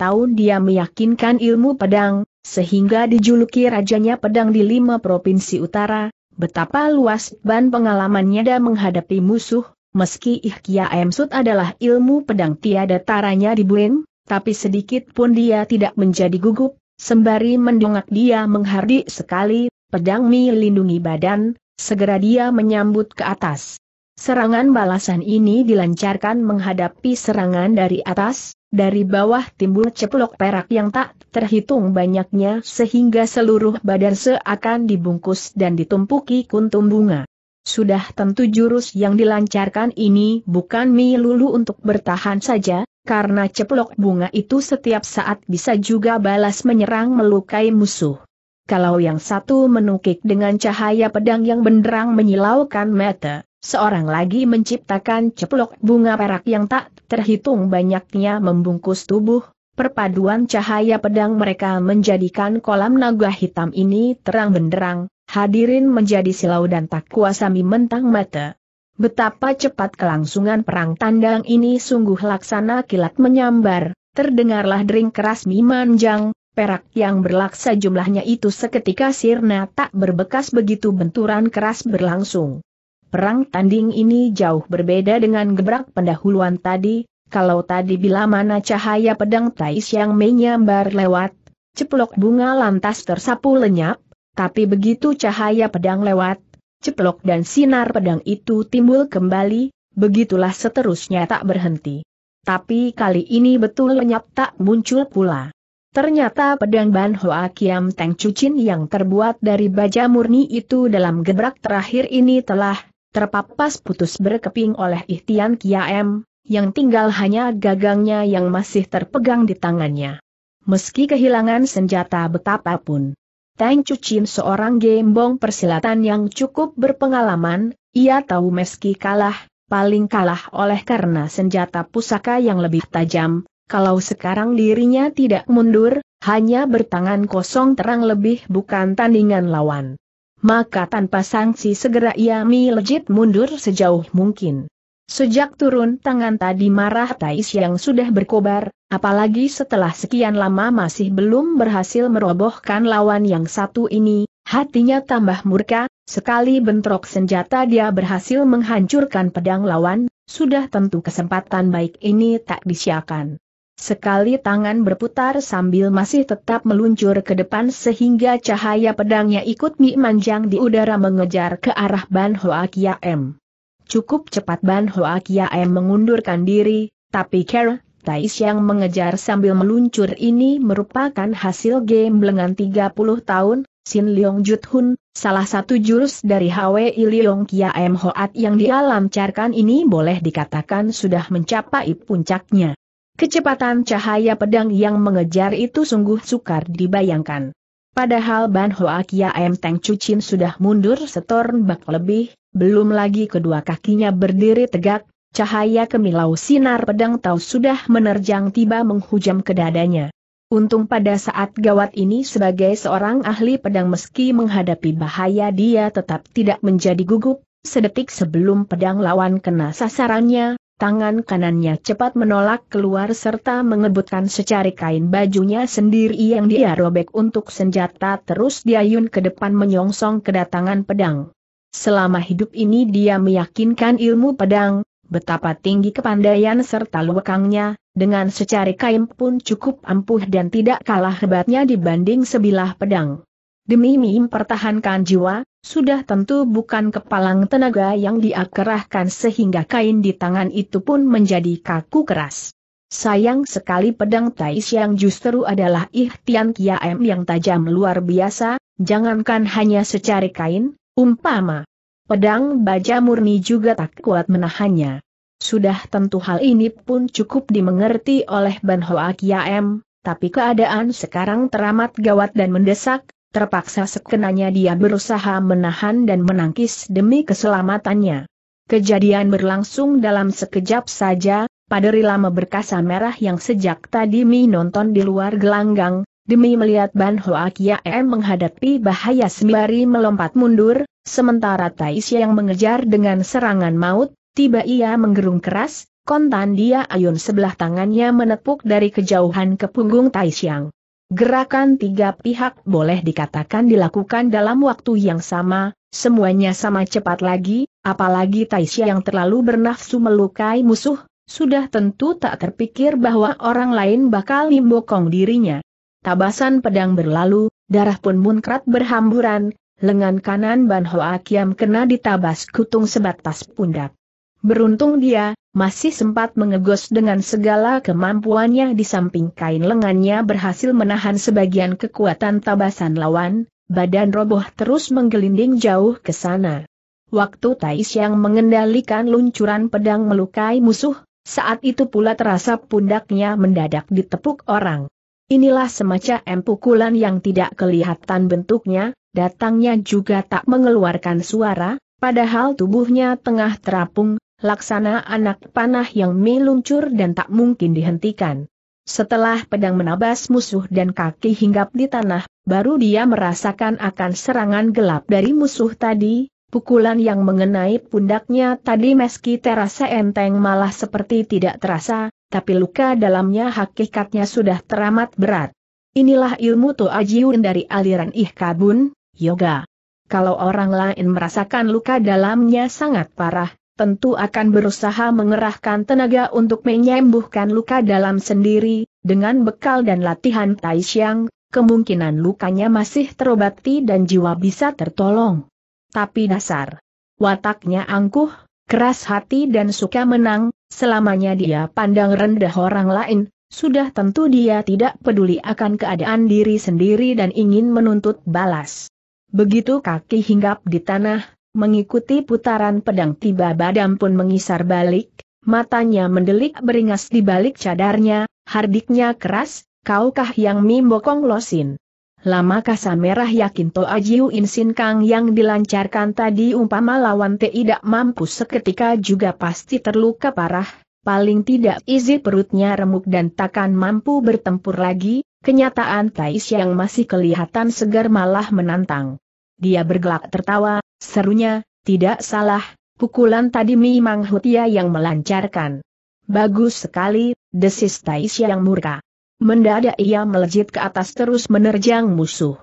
tahun dia meyakinkan ilmu pedang, sehingga dijuluki rajanya pedang di lima provinsi utara, betapa luas ban pengalamannya dan menghadapi musuh, meski Ihtian M Sud adalah ilmu pedang tiada taranya di Buin, tapi sedikit pun dia tidak menjadi gugup, sembari mendongak dia menghardik sekali, pedang Mi lindungi badan, segera dia menyambut ke atas. Serangan balasan ini dilancarkan menghadapi serangan dari atas, dari bawah timbul ceplok perak yang tak terhitung banyaknya sehingga seluruh badan seakan dibungkus dan ditumpuki kuntum bunga. Sudah tentu jurus yang dilancarkan ini bukan Mi Lulu untuk bertahan saja, karena ceplok bunga itu setiap saat bisa juga balas menyerang melukai musuh kalau yang satu menukik dengan cahaya pedang yang benderang menyilaukan mata, seorang lagi menciptakan ceplok bunga perak yang tak terhitung banyaknya membungkus tubuh, perpaduan cahaya pedang mereka menjadikan kolam naga hitam ini terang benderang, hadirin menjadi silau dan tak kuasa mentang mata. Betapa cepat kelangsungan perang tandang ini sungguh laksana kilat menyambar, terdengarlah dering keras mimanjang, perak yang berlaksa jumlahnya itu seketika sirna tak berbekas begitu benturan keras berlangsung. Perang tanding ini jauh berbeda dengan gebrak pendahuluan tadi, kalau tadi bila mana cahaya pedang Tais yang menyambar lewat, ceplok bunga lantas tersapu lenyap, tapi begitu cahaya pedang lewat, ceplok dan sinar pedang itu timbul kembali, begitulah seterusnya tak berhenti. Tapi kali ini betul lenyap tak muncul pula. Ternyata pedang Ban Hoa Kiam Teng Cucin yang terbuat dari baja murni itu dalam gebrak terakhir ini telah terpapas putus berkeping oleh Ihtian Kiam, yang tinggal hanya gagangnya yang masih terpegang di tangannya. Meski kehilangan senjata betapapun, Teng Cucin seorang gembong persilatan yang cukup berpengalaman, ia tahu meski kalah, paling kalah oleh karena senjata pusaka yang lebih tajam, kalau sekarang dirinya tidak mundur, hanya bertangan kosong terang lebih bukan tandingan lawan. Maka tanpa sanksi segera ia melejit mundur sejauh mungkin. Sejak turun tangan tadi marah Tais yang sudah berkobar, apalagi setelah sekian lama masih belum berhasil merobohkan lawan yang satu ini, hatinya tambah murka, sekali bentrok senjata dia berhasil menghancurkan pedang lawan, sudah tentu kesempatan baik ini tak disiakan. Sekali tangan berputar sambil masih tetap meluncur ke depan sehingga cahaya pedangnya ikut mi manjang di udara mengejar ke arah Ban Hoa Kia M. Cukup cepat Ban Hoa Kia M mengundurkan diri, tapi Kera, Tais yang mengejar sambil meluncur ini merupakan hasil game lengan 30 tahun, Sin Leong Jut Hun, salah satu jurus dari HWI Leong Kia M Hoat yang dia lancarkan ini boleh dikatakan sudah mencapai puncaknya. Kecepatan cahaya pedang yang mengejar itu sungguh sukar dibayangkan. Padahal Ban Hoa Kia M Teng Cucin sudah mundur setor bak lebih, belum lagi kedua kakinya berdiri tegak, cahaya kemilau sinar pedang tahu sudah menerjang tiba menghujam ke dadanya. Untung pada saat gawat ini sebagai seorang ahli pedang meski menghadapi bahaya dia tetap tidak menjadi gugup, sedetik sebelum pedang lawan kena sasarannya, tangan kanannya cepat menolak keluar serta mengebutkan secari kain bajunya sendiri yang dia robek untuk senjata terus diayun ke depan menyongsong kedatangan pedang. Selama hidup ini dia meyakinkan ilmu pedang, betapa tinggi kepandaian serta luwekangnya, dengan secari kain pun cukup ampuh dan tidak kalah hebatnya dibanding sebilah pedang. Demi mempertahankan jiwa, sudah tentu bukan kepalang tenaga yang diakerahkan sehingga kain di tangan itu pun menjadi kaku keras. Sayang sekali pedang Tais yang justru adalah ikhtian Kiam yang tajam luar biasa, jangankan hanya secari kain, umpama. Pedang baja murni juga tak kuat menahannya. Sudah tentu hal ini pun cukup dimengerti oleh Ban Hoa Kiam, tapi keadaan sekarang teramat gawat dan mendesak, terpaksa sekenanya dia berusaha menahan dan menangkis demi keselamatannya. Kejadian berlangsung dalam sekejap saja, Pada rilama berkasa merah yang sejak tadi Mi nonton di luar gelanggang, demi melihat Ban Hoa Kia M menghadapi bahaya sembari melompat mundur, sementara Taisya yang mengejar dengan serangan maut, tiba ia menggerung keras, kontan dia ayun sebelah tangannya menepuk dari kejauhan ke punggung Xiang. Gerakan tiga pihak boleh dikatakan dilakukan dalam waktu yang sama, semuanya sama cepat lagi, apalagi Taisya yang terlalu bernafsu melukai musuh, sudah tentu tak terpikir bahwa orang lain bakal limbokong dirinya. Tabasan pedang berlalu, darah pun munkrat berhamburan, lengan kanan Ban Hoa Kiam kena ditabas kutung sebatas pundak. Beruntung dia, masih sempat mengegos dengan segala kemampuannya di samping kain lengannya berhasil menahan sebagian kekuatan tabasan lawan, badan roboh terus menggelinding jauh ke sana. Waktu Tais yang mengendalikan luncuran pedang melukai musuh, saat itu pula terasa pundaknya mendadak ditepuk orang. Inilah semacam empukulan yang tidak kelihatan bentuknya, datangnya juga tak mengeluarkan suara, padahal tubuhnya tengah terapung, laksana anak panah yang meluncur dan tak mungkin dihentikan. Setelah pedang menabas musuh dan kaki hinggap di tanah, baru dia merasakan akan serangan gelap dari musuh tadi, pukulan yang mengenai pundaknya tadi meski terasa enteng malah seperti tidak terasa, tapi luka dalamnya hakikatnya sudah teramat berat. Inilah ilmu Jiun dari aliran Ihkabun, Yoga. Kalau orang lain merasakan luka dalamnya sangat parah, tentu akan berusaha mengerahkan tenaga untuk menyembuhkan luka dalam sendiri, dengan bekal dan latihan Xiang, kemungkinan lukanya masih terobati dan jiwa bisa tertolong. Tapi dasar wataknya angkuh, keras hati dan suka menang, selamanya dia pandang rendah orang lain, sudah tentu dia tidak peduli akan keadaan diri sendiri dan ingin menuntut balas. Begitu kaki hinggap di tanah, mengikuti putaran pedang tiba Badam pun mengisar balik, matanya mendelik beringas di balik cadarnya, hardiknya keras, kaukah yang mimbokong losin? Lama kasa merah yakin to ajiu Insin Kang yang dilancarkan tadi umpama lawan tidak mampu seketika juga pasti terluka parah, paling tidak izi perutnya remuk dan takkan mampu bertempur lagi, kenyataan Tais yang masih kelihatan segar malah menantang. Dia bergelak tertawa, Serunya, tidak salah, pukulan tadi memang Hutia yang melancarkan. Bagus sekali, desis Taisya yang murka. Mendadak ia melejit ke atas terus menerjang musuh.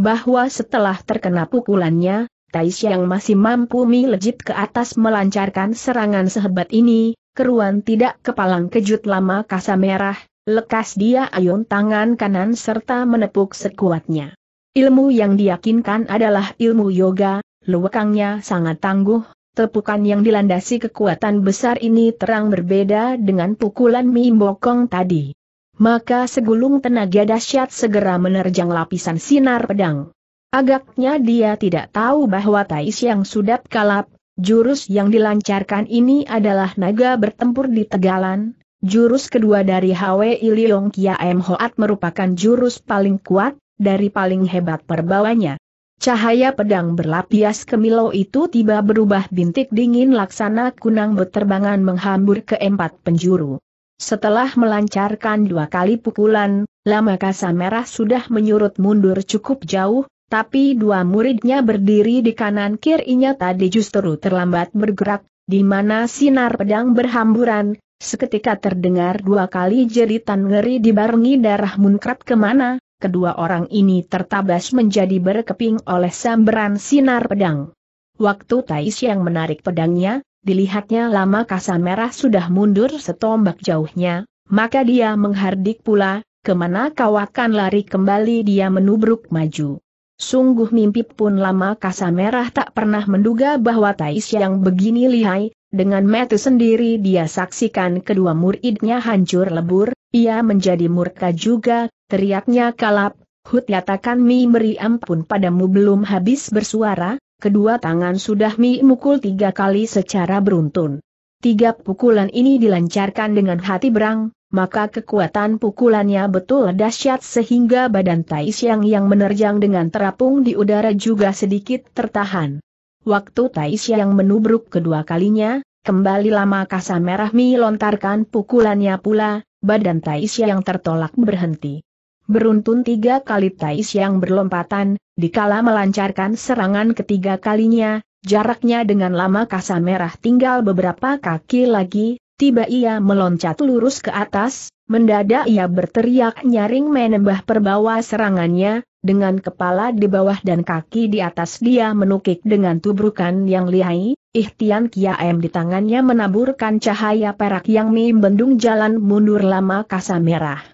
Bahwa setelah terkena pukulannya, Taisya yang masih mampu melejit ke atas melancarkan serangan sehebat ini, keruan tidak kepalang kejut lama kasa merah, lekas dia ayun tangan kanan serta menepuk sekuatnya. Ilmu yang diyakinkan adalah ilmu yoga, Lewekangnya sangat tangguh, tepukan yang dilandasi kekuatan besar ini terang berbeda dengan pukulan Mimbokong tadi. Maka segulung tenaga dahsyat segera menerjang lapisan sinar pedang. Agaknya dia tidak tahu bahwa Tais yang sudah kalap, jurus yang dilancarkan ini adalah naga bertempur di Tegalan, Jurus kedua dari Hwe Iliong Kia M. Hoat merupakan jurus paling kuat, dari paling hebat perbawanya. Cahaya pedang berlapias kemilau itu tiba berubah bintik dingin laksana kunang berterbangan menghambur ke empat penjuru. Setelah melancarkan dua kali pukulan, lama kasa merah sudah menyurut mundur cukup jauh, tapi dua muridnya berdiri di kanan kirinya tadi justru terlambat bergerak, di mana sinar pedang berhamburan, seketika terdengar dua kali jeritan ngeri dibarengi darah munkrat kemana, kedua orang ini tertabas menjadi berkeping oleh sambaran sinar pedang. Waktu Tais yang menarik pedangnya, dilihatnya lama kasa merah sudah mundur setombak jauhnya, maka dia menghardik pula, kemana kau akan lari kembali dia menubruk maju. Sungguh mimpi pun lama kasa merah tak pernah menduga bahwa Tais yang begini lihai, dengan metu sendiri dia saksikan kedua muridnya hancur lebur, ia menjadi murka juga, teriaknya kalap, Hut katakan Mi beri ampun padamu belum habis bersuara, kedua tangan sudah Mi mukul tiga kali secara beruntun. Tiga pukulan ini dilancarkan dengan hati berang, maka kekuatan pukulannya betul dahsyat sehingga badan Tai Xiang yang menerjang dengan terapung di udara juga sedikit tertahan. Waktu Tai Xiang menubruk kedua kalinya, kembali lama kasa merah Mi lontarkan pukulannya pula, badan Tai Xiang tertolak berhenti. Beruntun tiga kali Tais yang berlompatan, dikala melancarkan serangan ketiga kalinya, jaraknya dengan lama kasa merah tinggal beberapa kaki lagi, tiba ia meloncat lurus ke atas, mendadak ia berteriak nyaring menembah perbawa serangannya, dengan kepala di bawah dan kaki di atas dia menukik dengan tubrukan yang lihai, Ihtian Kiaem di tangannya menaburkan cahaya perak yang membendung jalan mundur lama kasa merah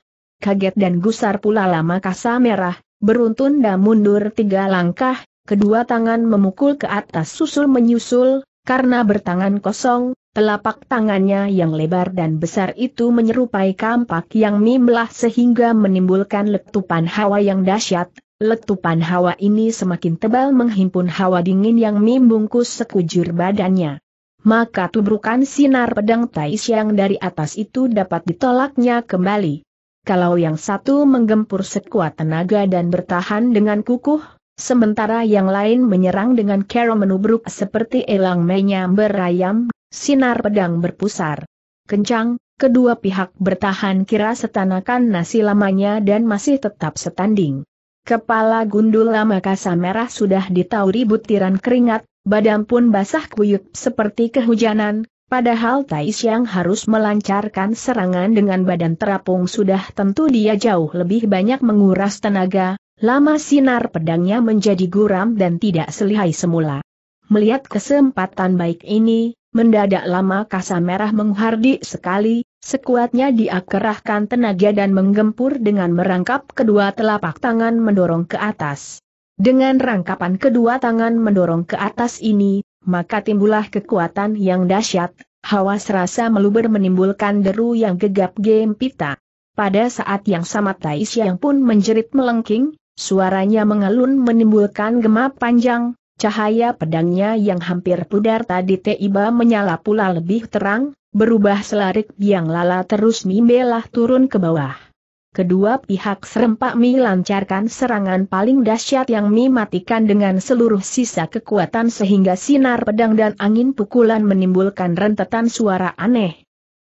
kaget dan gusar pula lama kasa merah, beruntun dan mundur tiga langkah, kedua tangan memukul ke atas susul menyusul, karena bertangan kosong, telapak tangannya yang lebar dan besar itu menyerupai kampak yang mimlah sehingga menimbulkan letupan hawa yang dahsyat, Letupan hawa ini semakin tebal menghimpun hawa dingin yang membungkus sekujur badannya. Maka tubrukan sinar pedang Taishang yang dari atas itu dapat ditolaknya kembali kalau yang satu menggempur sekuat tenaga dan bertahan dengan kukuh, sementara yang lain menyerang dengan kerom menubruk seperti elang menyam berayam, sinar pedang berpusar. Kencang, kedua pihak bertahan kira setanakan nasi lamanya dan masih tetap setanding. Kepala gundul lama kasa Merah sudah ditauri butiran keringat, badan pun basah kuyup seperti kehujanan, Padahal Tai yang harus melancarkan serangan dengan badan terapung sudah tentu dia jauh lebih banyak menguras tenaga, lama sinar pedangnya menjadi guram dan tidak selihai semula. Melihat kesempatan baik ini, mendadak lama kasa merah menghardi sekali, sekuatnya dia kerahkan tenaga dan menggempur dengan merangkap kedua telapak tangan mendorong ke atas. Dengan rangkapan kedua tangan mendorong ke atas ini, maka timbullah kekuatan yang dahsyat, hawa serasa meluber menimbulkan deru yang gegap gempita. Pada saat yang sama Tai yang pun menjerit melengking, suaranya mengalun menimbulkan gema panjang, cahaya pedangnya yang hampir pudar tadi tiba menyala pula lebih terang, berubah selarik biang lala terus mimbelah turun ke bawah kedua pihak serempak lancarkan serangan paling dahsyat yang mematikan dengan seluruh sisa kekuatan sehingga sinar pedang dan angin pukulan menimbulkan rentetan suara aneh.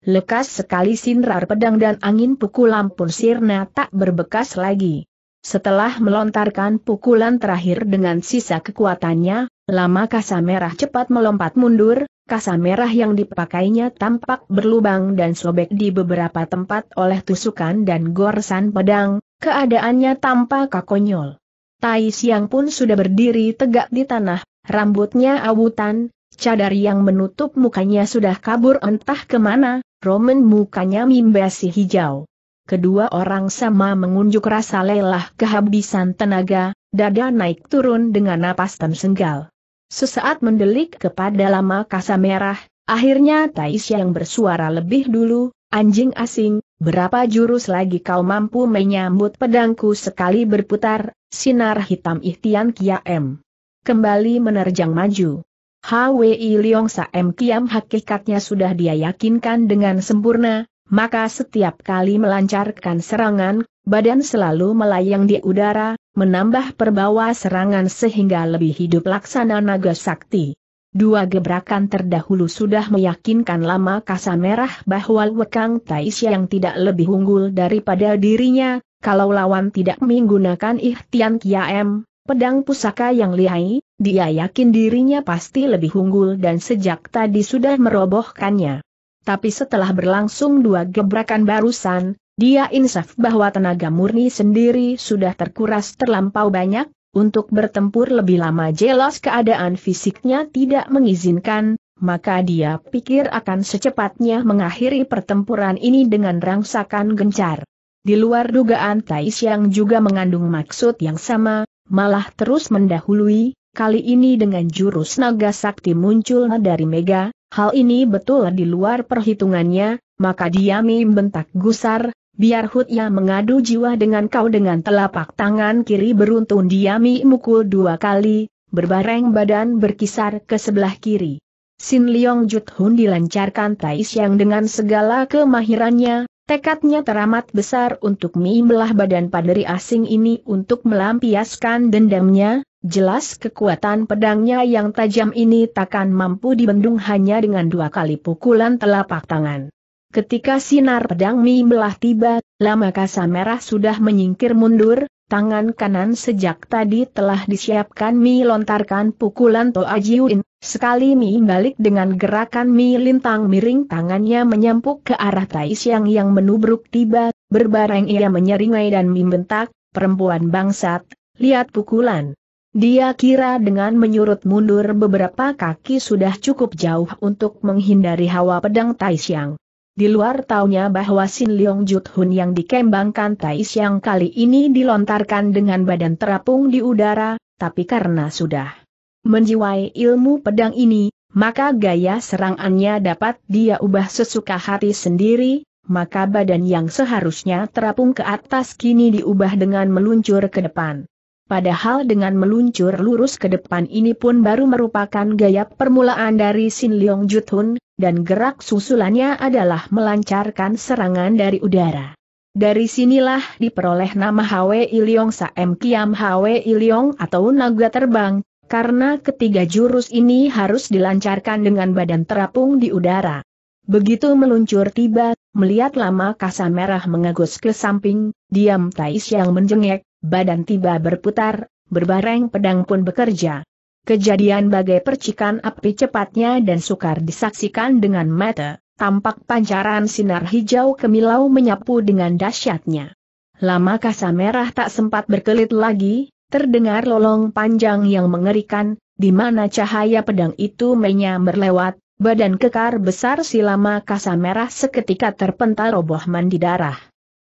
Lekas sekali sinar pedang dan angin pukulan pun sirna tak berbekas lagi. Setelah melontarkan pukulan terakhir dengan sisa kekuatannya, lama kasa merah cepat melompat mundur, kasa merah yang dipakainya tampak berlubang dan sobek di beberapa tempat oleh tusukan dan goresan pedang, keadaannya tampak kakonyol. Tai Siang pun sudah berdiri tegak di tanah, rambutnya awutan, cadar yang menutup mukanya sudah kabur entah kemana, Roman mukanya mimbasi hijau. Kedua orang sama mengunjuk rasa lelah kehabisan tenaga, dada naik turun dengan napas tersenggal. Sesaat mendelik kepada lama kasa merah, akhirnya Tais yang bersuara lebih dulu, anjing asing, berapa jurus lagi kau mampu menyambut pedangku sekali berputar, sinar hitam ihtian Kia M. Kembali menerjang maju. HWI Leong Saem Kiam hakikatnya sudah dia yakinkan dengan sempurna, maka setiap kali melancarkan serangan, badan selalu melayang di udara, menambah perbawa serangan sehingga lebih hidup laksana naga sakti. Dua gebrakan terdahulu sudah meyakinkan lama kasa merah bahwa Wekang Tais yang tidak lebih unggul daripada dirinya, kalau lawan tidak menggunakan ihtian kiam, pedang pusaka yang lihai, dia yakin dirinya pasti lebih unggul dan sejak tadi sudah merobohkannya. Tapi setelah berlangsung dua gebrakan barusan, dia insaf bahwa tenaga murni sendiri sudah terkuras terlampau banyak, untuk bertempur lebih lama jelas keadaan fisiknya tidak mengizinkan, maka dia pikir akan secepatnya mengakhiri pertempuran ini dengan rangsakan gencar. Di luar dugaan Tais yang juga mengandung maksud yang sama, malah terus mendahului, kali ini dengan jurus naga sakti muncul dari Mega, hal ini betul di luar perhitungannya, maka dia membentak gusar, Biar yang mengadu jiwa dengan kau dengan telapak tangan kiri beruntun diami mukul dua kali, berbareng badan berkisar ke sebelah kiri. Sin Leong Jut Hun dilancarkan Tai yang dengan segala kemahirannya, tekadnya teramat besar untuk membelah badan paderi asing ini untuk melampiaskan dendamnya, jelas kekuatan pedangnya yang tajam ini takkan mampu dibendung hanya dengan dua kali pukulan telapak tangan. Ketika sinar pedang Mi melah tiba, lama kasa merah sudah menyingkir mundur, tangan kanan sejak tadi telah disiapkan Mi lontarkan pukulan Toa Jiuin. Sekali Mi balik dengan gerakan Mi lintang miring tangannya menyampuk ke arah Tai yang menubruk tiba, berbareng ia menyeringai dan Mi bentak, perempuan bangsat, lihat pukulan. Dia kira dengan menyurut mundur beberapa kaki sudah cukup jauh untuk menghindari hawa pedang Taishiang. Di luar taunya bahwa Sin Leong Jut yang dikembangkan Tai yang kali ini dilontarkan dengan badan terapung di udara, tapi karena sudah menjiwai ilmu pedang ini, maka gaya serangannya dapat dia ubah sesuka hati sendiri, maka badan yang seharusnya terapung ke atas kini diubah dengan meluncur ke depan. Padahal dengan meluncur lurus ke depan ini pun baru merupakan gaya permulaan dari Sin Leong Jutun, dan gerak susulannya adalah melancarkan serangan dari udara. Dari sinilah diperoleh nama Hwe Iliong Saem Kiam Hwe Iliong atau naga terbang, karena ketiga jurus ini harus dilancarkan dengan badan terapung di udara. Begitu meluncur tiba, melihat lama kasa merah mengagus ke samping, diam Tais yang menjengek, badan tiba berputar, berbareng pedang pun bekerja. Kejadian bagai percikan api cepatnya dan sukar disaksikan dengan mata, tampak pancaran sinar hijau kemilau menyapu dengan dahsyatnya. Lama kasa merah tak sempat berkelit lagi, terdengar lolong panjang yang mengerikan, di mana cahaya pedang itu menyambar lewat, badan kekar besar si lama kasa merah seketika terpental roboh mandi darah.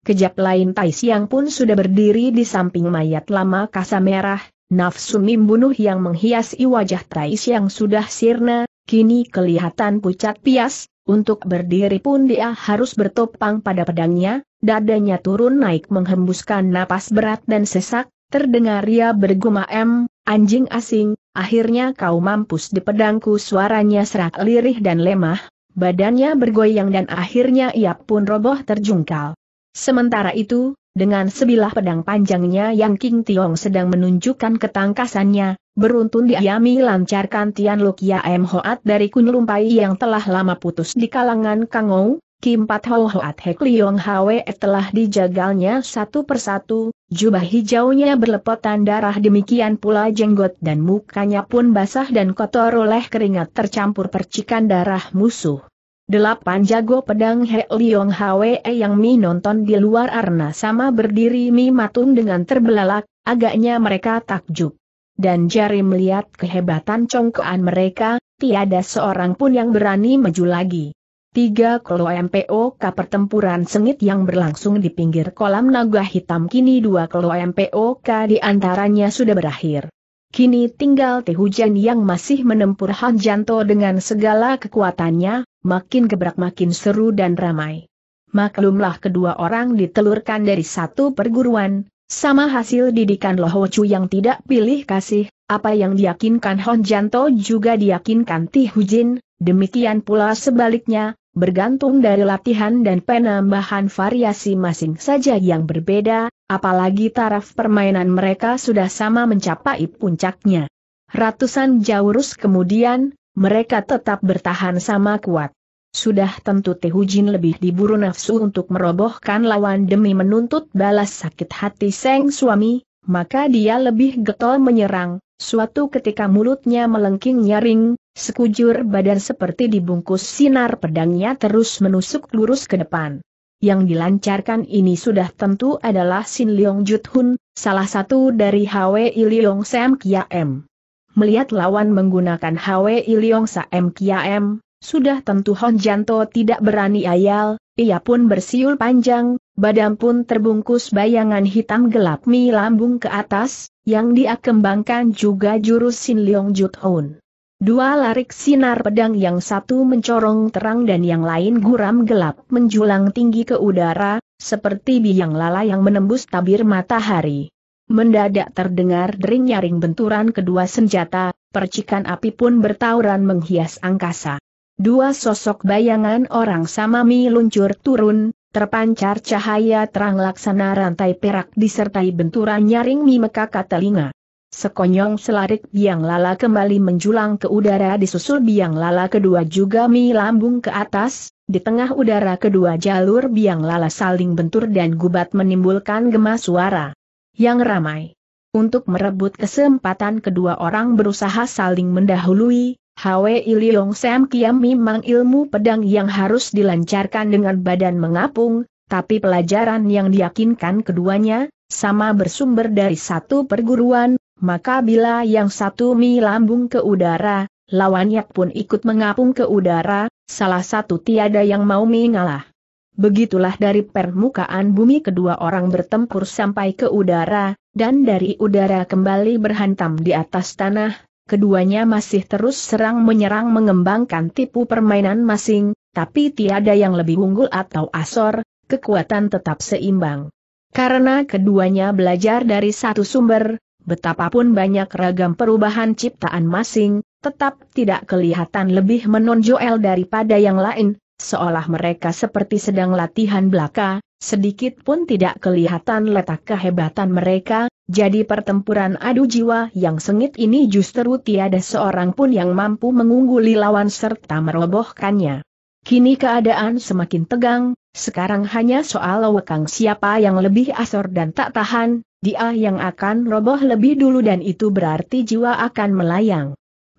Kejap lain Tai Siang pun sudah berdiri di samping mayat lama kasa merah, Nafsu membunuh yang menghiasi wajah Tais yang sudah sirna, kini kelihatan pucat pias, untuk berdiri pun dia harus bertopang pada pedangnya, dadanya turun naik menghembuskan napas berat dan sesak, terdengar ia bergumam, anjing asing, akhirnya kau mampus di pedangku suaranya serak lirih dan lemah, badannya bergoyang dan akhirnya ia pun roboh terjungkal. Sementara itu, dengan sebilah pedang panjangnya yang King Tiong sedang menunjukkan ketangkasannya, beruntun diayami lancarkan Tian Lukia ya M Hoat dari Kun Lumpai yang telah lama putus di kalangan Kangou, Kim Pat Ho Hoat Hek Liong Hwe telah dijagalnya satu persatu, jubah hijaunya berlepotan darah demikian pula jenggot dan mukanya pun basah dan kotor oleh keringat tercampur percikan darah musuh. Delapan jago pedang He Liong Hwe yang Mi nonton di luar arena sama berdiri Mi Matung dengan terbelalak, agaknya mereka takjub. Dan jari melihat kehebatan congkoan mereka, tiada seorang pun yang berani maju lagi. Tiga kolo MPOK pertempuran sengit yang berlangsung di pinggir kolam naga hitam kini dua kolo MPOK di antaranya sudah berakhir. Kini tinggal Teh Hujan yang masih menempur Han Janto dengan segala kekuatannya, makin gebrak makin seru dan ramai. Maklumlah kedua orang ditelurkan dari satu perguruan, sama hasil didikan Loh Chu yang tidak pilih kasih, apa yang diyakinkan Han Janto juga diyakinkan Teh Hujin, demikian pula sebaliknya, bergantung dari latihan dan penambahan variasi masing saja yang berbeda, apalagi taraf permainan mereka sudah sama mencapai puncaknya. Ratusan jaurus kemudian, mereka tetap bertahan sama kuat. Sudah tentu Tehujin lebih diburu nafsu untuk merobohkan lawan demi menuntut balas sakit hati Seng suami, maka dia lebih getol menyerang, suatu ketika mulutnya melengking nyaring, Sekujur badan seperti dibungkus sinar pedangnya terus menusuk lurus ke depan. Yang dilancarkan ini sudah tentu adalah Sin Leong Jut Hun, salah satu dari HW Ilyong Sam Kia M. Melihat lawan menggunakan HW Ilyong Sam Kia M, sudah tentu Hon Janto tidak berani ayal, ia pun bersiul panjang, badan pun terbungkus bayangan hitam gelap mi lambung ke atas, yang dia kembangkan juga jurus Sin Leong Jut Hun. Dua larik sinar pedang yang satu mencorong terang dan yang lain guram gelap menjulang tinggi ke udara, seperti biang lala yang menembus tabir matahari. Mendadak terdengar dering-nyaring benturan kedua senjata, percikan api pun bertauran menghias angkasa. Dua sosok bayangan orang samami luncur turun, terpancar cahaya terang laksana rantai perak disertai benturan nyaring mimeka telinga. Sekonyong selarik biang lala kembali menjulang ke udara disusul biang lala kedua juga mi lambung ke atas, di tengah udara kedua jalur biang lala saling bentur dan gubat menimbulkan gema suara yang ramai. Untuk merebut kesempatan kedua orang berusaha saling mendahului, Hwe Iliong Sam Kiam memang ilmu pedang yang harus dilancarkan dengan badan mengapung, tapi pelajaran yang diyakinkan keduanya, sama bersumber dari satu perguruan, maka bila yang satu mi lambung ke udara, lawannya pun ikut mengapung ke udara, salah satu tiada yang mau mengalah. Begitulah dari permukaan bumi kedua orang bertempur sampai ke udara, dan dari udara kembali berhantam di atas tanah, keduanya masih terus serang menyerang mengembangkan tipu permainan masing, tapi tiada yang lebih unggul atau asor, kekuatan tetap seimbang. Karena keduanya belajar dari satu sumber, betapapun banyak ragam perubahan ciptaan masing, tetap tidak kelihatan lebih menonjol daripada yang lain, seolah mereka seperti sedang latihan belaka, sedikit pun tidak kelihatan letak kehebatan mereka, jadi pertempuran adu jiwa yang sengit ini justru tiada seorang pun yang mampu mengungguli lawan serta merobohkannya. Kini keadaan semakin tegang, sekarang hanya soal wekang siapa yang lebih asor dan tak tahan, dia yang akan roboh lebih dulu dan itu berarti jiwa akan melayang.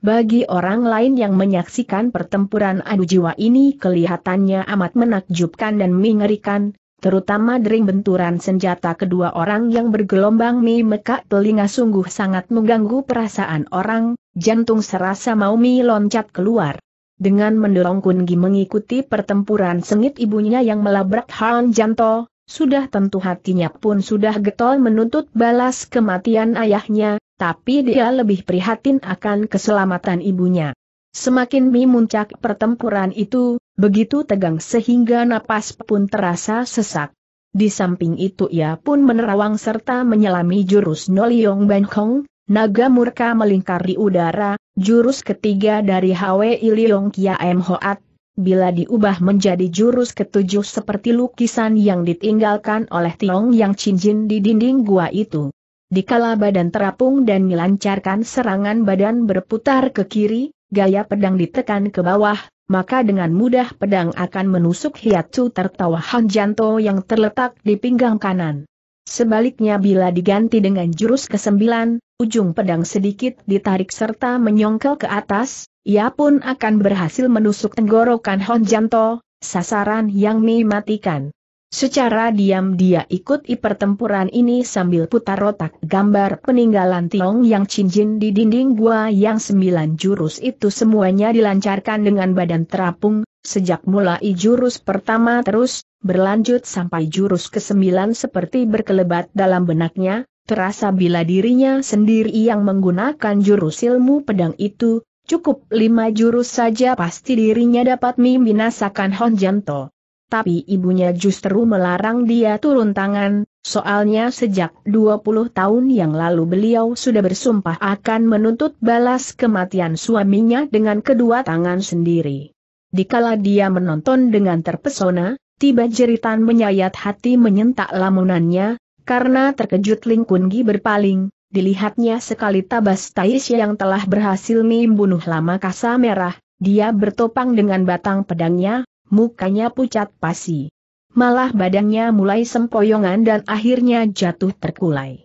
Bagi orang lain yang menyaksikan pertempuran adu jiwa ini kelihatannya amat menakjubkan dan mengerikan, terutama dering benturan senjata kedua orang yang bergelombang memekak telinga sungguh sangat mengganggu perasaan orang, jantung serasa mau mi loncat keluar dengan mendorong Gi mengikuti pertempuran sengit ibunya yang melabrak Han Janto, sudah tentu hatinya pun sudah getol menuntut balas kematian ayahnya, tapi dia lebih prihatin akan keselamatan ibunya. Semakin memuncak pertempuran itu, begitu tegang sehingga napas pun terasa sesak. Di samping itu ia pun menerawang serta menyelami jurus Noliong Bengkong, Naga murka melingkar di udara, jurus ketiga dari Hwe Iliong Kia M Hoat, bila diubah menjadi jurus ketujuh seperti lukisan yang ditinggalkan oleh Tiong Yang Cincin di dinding gua itu. Dikala badan terapung dan melancarkan serangan badan berputar ke kiri, gaya pedang ditekan ke bawah, maka dengan mudah pedang akan menusuk hiatu tertawa Janto yang terletak di pinggang kanan. Sebaliknya bila diganti dengan jurus kesembilan, ujung pedang sedikit ditarik serta menyongkel ke atas, ia pun akan berhasil menusuk tenggorokan Honjanto, sasaran yang mematikan. Secara diam dia ikut ikuti pertempuran ini sambil putar otak gambar peninggalan Tiong Yang Cinjin di dinding gua yang sembilan jurus itu semuanya dilancarkan dengan badan terapung, Sejak mulai jurus pertama terus, berlanjut sampai jurus ke-9 seperti berkelebat dalam benaknya, terasa bila dirinya sendiri yang menggunakan jurus ilmu pedang itu, cukup lima jurus saja pasti dirinya dapat membinasakan Honjanto. Tapi ibunya justru melarang dia turun tangan, soalnya sejak 20 tahun yang lalu beliau sudah bersumpah akan menuntut balas kematian suaminya dengan kedua tangan sendiri. Dikala dia menonton dengan terpesona, tiba jeritan menyayat hati menyentak lamunannya, karena terkejut Ling berpaling, dilihatnya sekali tabas Tais yang telah berhasil membunuh lama kasa merah, dia bertopang dengan batang pedangnya, mukanya pucat pasi. Malah badannya mulai sempoyongan dan akhirnya jatuh terkulai.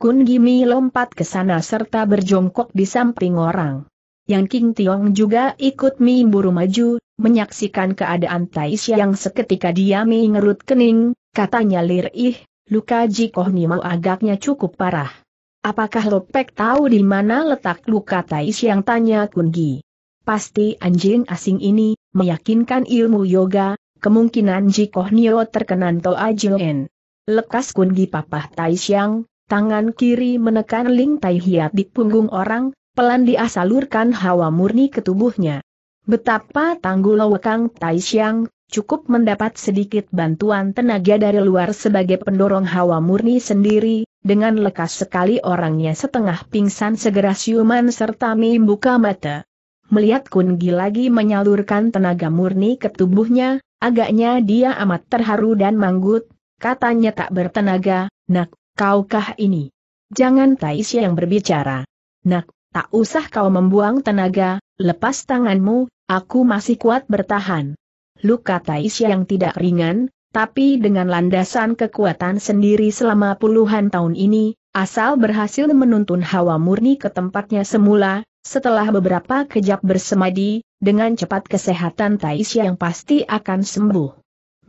Kun Gimi lompat ke sana serta berjongkok di samping orang yang King Tiong juga ikut Mi buru maju, menyaksikan keadaan Tais yang seketika dia mengerut kening, katanya lirih, luka Jikoh Nimo agaknya cukup parah. Apakah Lopek tahu di mana letak luka Tais yang tanya Kun Gi? Pasti anjing asing ini, meyakinkan ilmu yoga, kemungkinan Jikoh Nio terkena Toa Jilin. Lekas Kun Gi papah Tai yang, tangan kiri menekan Ling Tai Hiat di punggung orang, Pelan dia salurkan hawa murni ke tubuhnya. Betapa tangguh Tai Taishiang, cukup mendapat sedikit bantuan tenaga dari luar sebagai pendorong hawa murni sendiri, dengan lekas sekali orangnya setengah pingsan segera siuman serta membuka mata. Melihat Kun Gi lagi menyalurkan tenaga murni ke tubuhnya, agaknya dia amat terharu dan manggut, katanya tak bertenaga, nak, kaukah ini? Jangan Tai yang berbicara. Nak, Tak usah kau membuang tenaga, lepas tanganmu, aku masih kuat bertahan. Luka Tais yang tidak ringan, tapi dengan landasan kekuatan sendiri selama puluhan tahun ini, asal berhasil menuntun hawa murni ke tempatnya semula, setelah beberapa kejap bersemadi, dengan cepat kesehatan Tais yang pasti akan sembuh.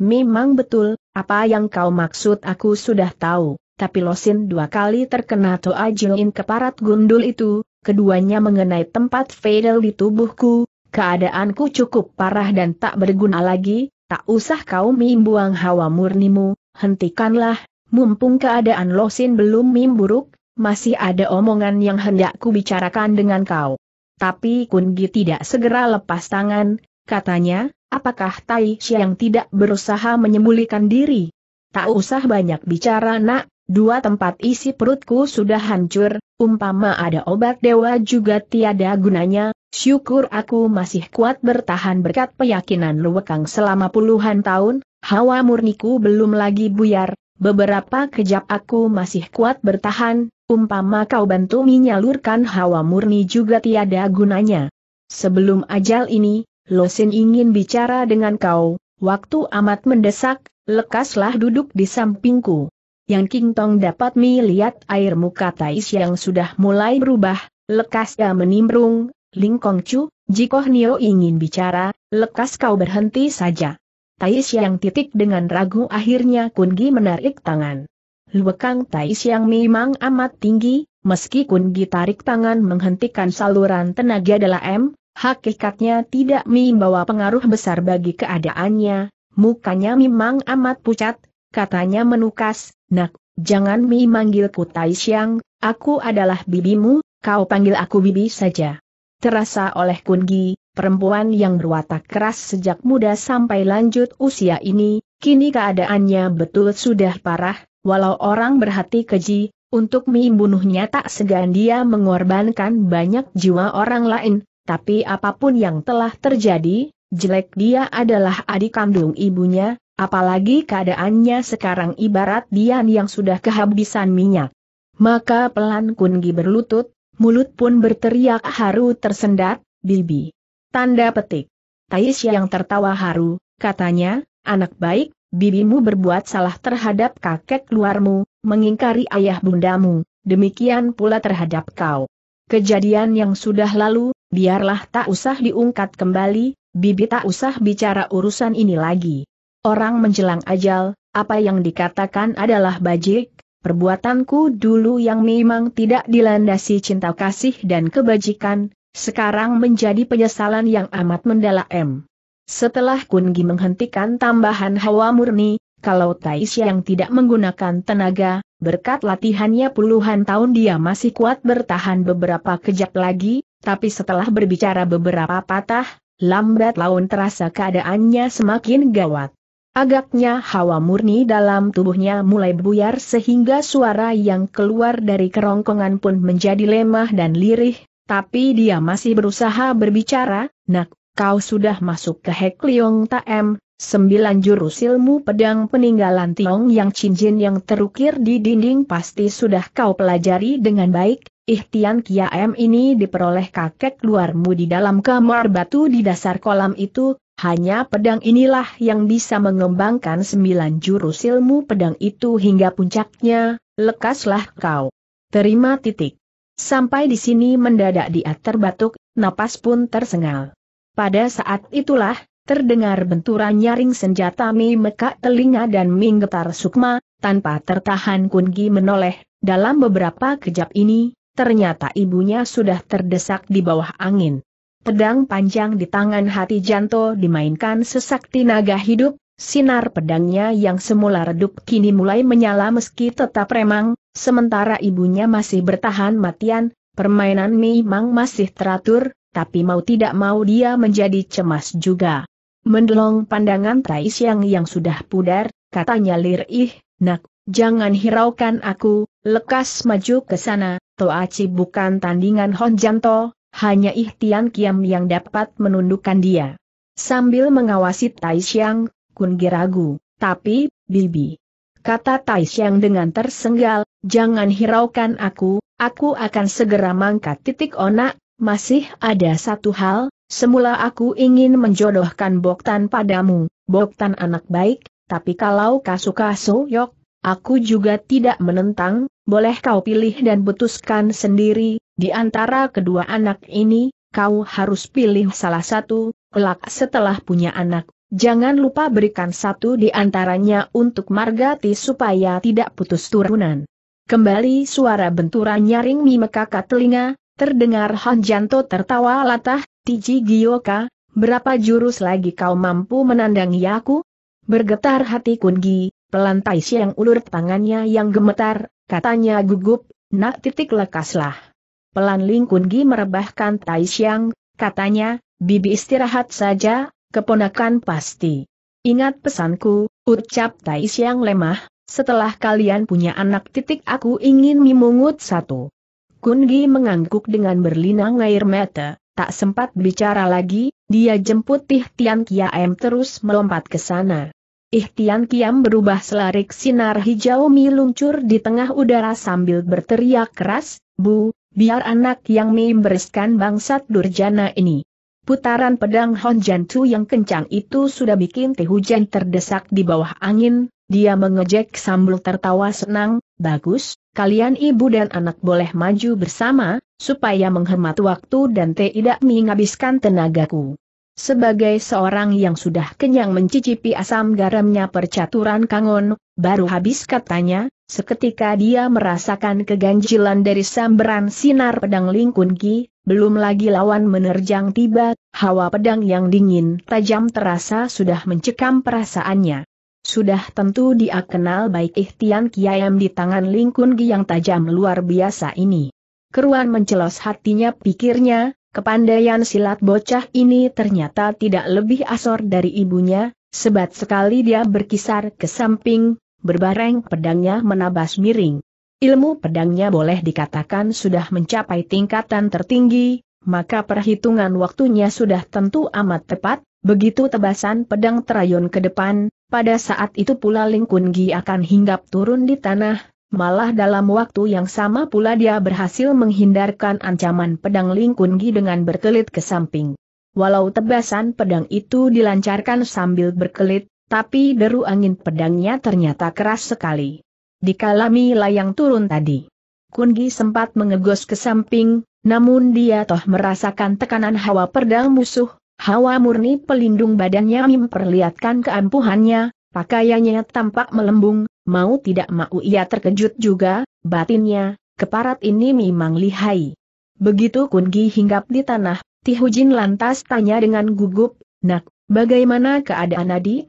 Memang betul, apa yang kau maksud aku sudah tahu. Tapi losin dua kali terkena Toa Jilin keparat gundul itu, keduanya mengenai tempat fatal di tubuhku, keadaanku cukup parah dan tak berguna lagi, tak usah kau membuang hawa murnimu, hentikanlah, mumpung keadaan Losin belum memburuk, masih ada omongan yang hendak ku bicarakan dengan kau. Tapi Kungi tidak segera lepas tangan, katanya, apakah Tai yang tidak berusaha menyembulikan diri? Tak usah banyak bicara nak, Dua tempat isi perutku sudah hancur, umpama ada obat dewa juga tiada gunanya, syukur aku masih kuat bertahan berkat keyakinan luwekang selama puluhan tahun, hawa murniku belum lagi buyar, beberapa kejap aku masih kuat bertahan, umpama kau bantu menyalurkan hawa murni juga tiada gunanya. Sebelum ajal ini, Losin ingin bicara dengan kau, waktu amat mendesak, lekaslah duduk di sampingku yang King Tong dapat melihat air muka Tais yang sudah mulai berubah, lekasnya menimbrung, Ling Kong Chu, jika Nio ingin bicara, lekas kau berhenti saja. Tais yang titik dengan ragu akhirnya Kun Gi menarik tangan. Luekang Tais yang memang amat tinggi, meski Kun Gi tarik tangan menghentikan saluran tenaga dalam, hakikatnya tidak membawa pengaruh besar bagi keadaannya, mukanya memang amat pucat, katanya menukas, Nak, jangan mi manggilku Tai Xiang, aku adalah bibimu, kau panggil aku bibi saja. Terasa oleh Kungi, perempuan yang berwatak keras sejak muda sampai lanjut usia ini, kini keadaannya betul sudah parah, walau orang berhati keji, untuk mi bunuhnya tak segan dia mengorbankan banyak jiwa orang lain, tapi apapun yang telah terjadi, jelek dia adalah adik kandung ibunya, Apalagi keadaannya sekarang ibarat Dian yang sudah kehabisan minyak. Maka pelan Kungi berlutut, mulut pun berteriak haru tersendat, Bibi. Tanda petik. Taisya yang tertawa haru, katanya, anak baik, bibimu berbuat salah terhadap kakek luarmu, mengingkari ayah bundamu, demikian pula terhadap kau. Kejadian yang sudah lalu, biarlah tak usah diungkat kembali, bibi tak usah bicara urusan ini lagi. Orang menjelang ajal, apa yang dikatakan adalah bajik, perbuatanku dulu yang memang tidak dilandasi cinta kasih dan kebajikan, sekarang menjadi penyesalan yang amat mendalam. Setelah Kungi menghentikan tambahan hawa murni, kalau Tais yang tidak menggunakan tenaga, berkat latihannya puluhan tahun dia masih kuat bertahan beberapa kejap lagi, tapi setelah berbicara beberapa patah, lambat laun terasa keadaannya semakin gawat. Agaknya hawa murni dalam tubuhnya mulai buyar sehingga suara yang keluar dari kerongkongan pun menjadi lemah dan lirih, tapi dia masih berusaha berbicara, nak, kau sudah masuk ke Hek Liong Taem, sembilan jurus ilmu pedang peninggalan Tiong yang cincin yang terukir di dinding pasti sudah kau pelajari dengan baik, Ihtian M ini diperoleh kakek luarmu di dalam kamar batu di dasar kolam itu, hanya pedang inilah yang bisa mengembangkan sembilan jurus ilmu pedang itu hingga puncaknya, lekaslah kau. Terima titik. Sampai di sini mendadak dia terbatuk, napas pun tersengal. Pada saat itulah, terdengar benturan nyaring senjata Mi mekak telinga dan menggetar sukma, tanpa tertahan Kungi menoleh, dalam beberapa kejap ini, ternyata ibunya sudah terdesak di bawah angin pedang panjang di tangan hati Janto dimainkan sesakti naga hidup, sinar pedangnya yang semula redup kini mulai menyala meski tetap remang, sementara ibunya masih bertahan matian, permainan memang masih teratur, tapi mau tidak mau dia menjadi cemas juga. Mendelong pandangan Trais yang yang sudah pudar, katanya lirih, nak, jangan hiraukan aku, lekas maju ke sana, Toaci bukan tandingan Hon Janto, hanya Ihtian Kiam yang dapat menundukkan dia. Sambil mengawasi Tai Xiang, Kun Gi ragu, tapi, Bibi. Kata Tai Xiang dengan tersenggal, jangan hiraukan aku, aku akan segera mangkat titik onak, masih ada satu hal, semula aku ingin menjodohkan Boktan padamu, Boktan anak baik, tapi kalau kasu, yok, aku juga tidak menentang, boleh kau pilih dan putuskan sendiri, di antara kedua anak ini, kau harus pilih salah satu, kelak setelah punya anak, jangan lupa berikan satu di antaranya untuk Margati supaya tidak putus turunan. Kembali suara benturan nyaring mimekaka telinga, terdengar Hanjanto tertawa latah, Tiji Gioka, berapa jurus lagi kau mampu menandangi aku? Bergetar hati Kungi, pelan Tai Siang ulur tangannya yang gemetar, katanya gugup, nak titik lekaslah. Pelan Ling Kun merebahkan Tai Xiang, katanya, Bibi istirahat saja, keponakan pasti. Ingat pesanku, ucap Tai Xiang lemah, setelah kalian punya anak titik aku ingin mimungut satu. Kun mengangguk dengan berlinang air mata, tak sempat bicara lagi, dia jemput Tih Tian Kiam terus melompat ke sana. Ihtian Kiam berubah selarik sinar hijau meluncur di tengah udara sambil berteriak keras, Bu, Biar anak yang membereskan bangsat Durjana ini. Putaran pedang Hon Honjantu yang kencang itu sudah bikin teh hujan terdesak di bawah angin, dia mengejek sambil tertawa senang, bagus, kalian ibu dan anak boleh maju bersama, supaya menghemat waktu dan tidak menghabiskan tenagaku. Sebagai seorang yang sudah kenyang mencicipi asam garamnya percaturan kangon, baru habis katanya, seketika dia merasakan keganjilan dari sambaran sinar pedang lingkun Ki, belum lagi lawan menerjang tiba, hawa pedang yang dingin tajam terasa sudah mencekam perasaannya. Sudah tentu dia kenal baik ikhtian Kiam di tangan lingkun Ki yang tajam luar biasa ini. Keruan mencelos hatinya pikirnya, Kepandaian silat bocah ini ternyata tidak lebih asor dari ibunya, sebat sekali dia berkisar ke samping, berbareng pedangnya menabas miring. Ilmu pedangnya boleh dikatakan sudah mencapai tingkatan tertinggi, maka perhitungan waktunya sudah tentu amat tepat, begitu tebasan pedang terayun ke depan, pada saat itu pula Lingkungi akan hinggap turun di tanah, Malah dalam waktu yang sama pula dia berhasil menghindarkan ancaman pedang Lingkungi dengan berkelit ke samping. Walau tebasan pedang itu dilancarkan sambil berkelit, tapi deru angin pedangnya ternyata keras sekali. Di Dikalami layang turun tadi. Kungi sempat mengegos ke samping, namun dia toh merasakan tekanan hawa pedang musuh, hawa murni pelindung badannya memperlihatkan keampuhannya, pakaiannya tampak melembung, mau tidak mau ia terkejut juga, batinnya, keparat ini memang lihai. Begitu Kungi hinggap di tanah, Tihujin lantas tanya dengan gugup, Nak, bagaimana keadaan Adi?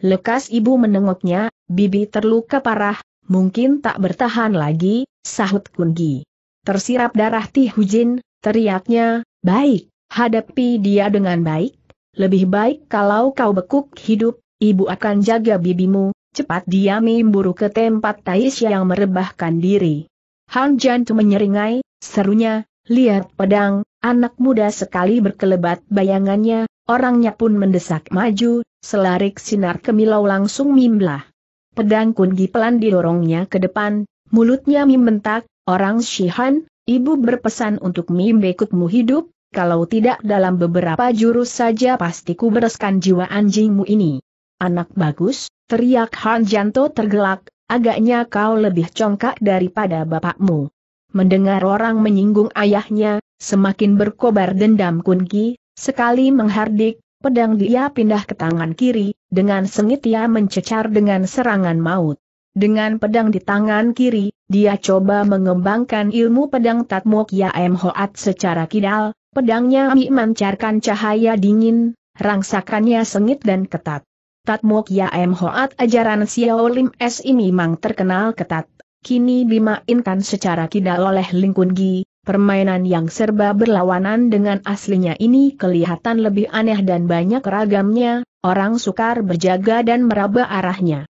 Lekas ibu menengoknya, bibi terluka parah, mungkin tak bertahan lagi, sahut Kungi. Tersirap darah Tihujin, teriaknya, baik, hadapi dia dengan baik, lebih baik kalau kau bekuk hidup, ibu akan jaga bibimu, Cepat dia memburu ke tempat Tais yang merebahkan diri. Han Jantu menyeringai, serunya, lihat pedang, anak muda sekali berkelebat bayangannya, orangnya pun mendesak maju, selarik sinar kemilau langsung mimlah. Pedang kungi pelan didorongnya ke depan, mulutnya membentak, orang Shihan, ibu berpesan untuk membekutmu hidup, kalau tidak dalam beberapa jurus saja pasti kubereskan jiwa anjingmu ini. Anak bagus, Teriak Han Janto tergelak, agaknya kau lebih congkak daripada bapakmu. Mendengar orang menyinggung ayahnya, semakin berkobar dendam Kunki, sekali menghardik, pedang dia pindah ke tangan kiri, dengan sengit ia mencecar dengan serangan maut. Dengan pedang di tangan kiri, dia coba mengembangkan ilmu pedang Tatmok Yaem Hoat secara kidal, pedangnya memancarkan cahaya dingin, rangsakannya sengit dan ketat. Tatmok em ya Hoat ajaran Xiao Lim S ini memang terkenal ketat, kini dimainkan secara tidak oleh Lingkun Gi, permainan yang serba berlawanan dengan aslinya ini kelihatan lebih aneh dan banyak ragamnya, orang sukar berjaga dan meraba arahnya.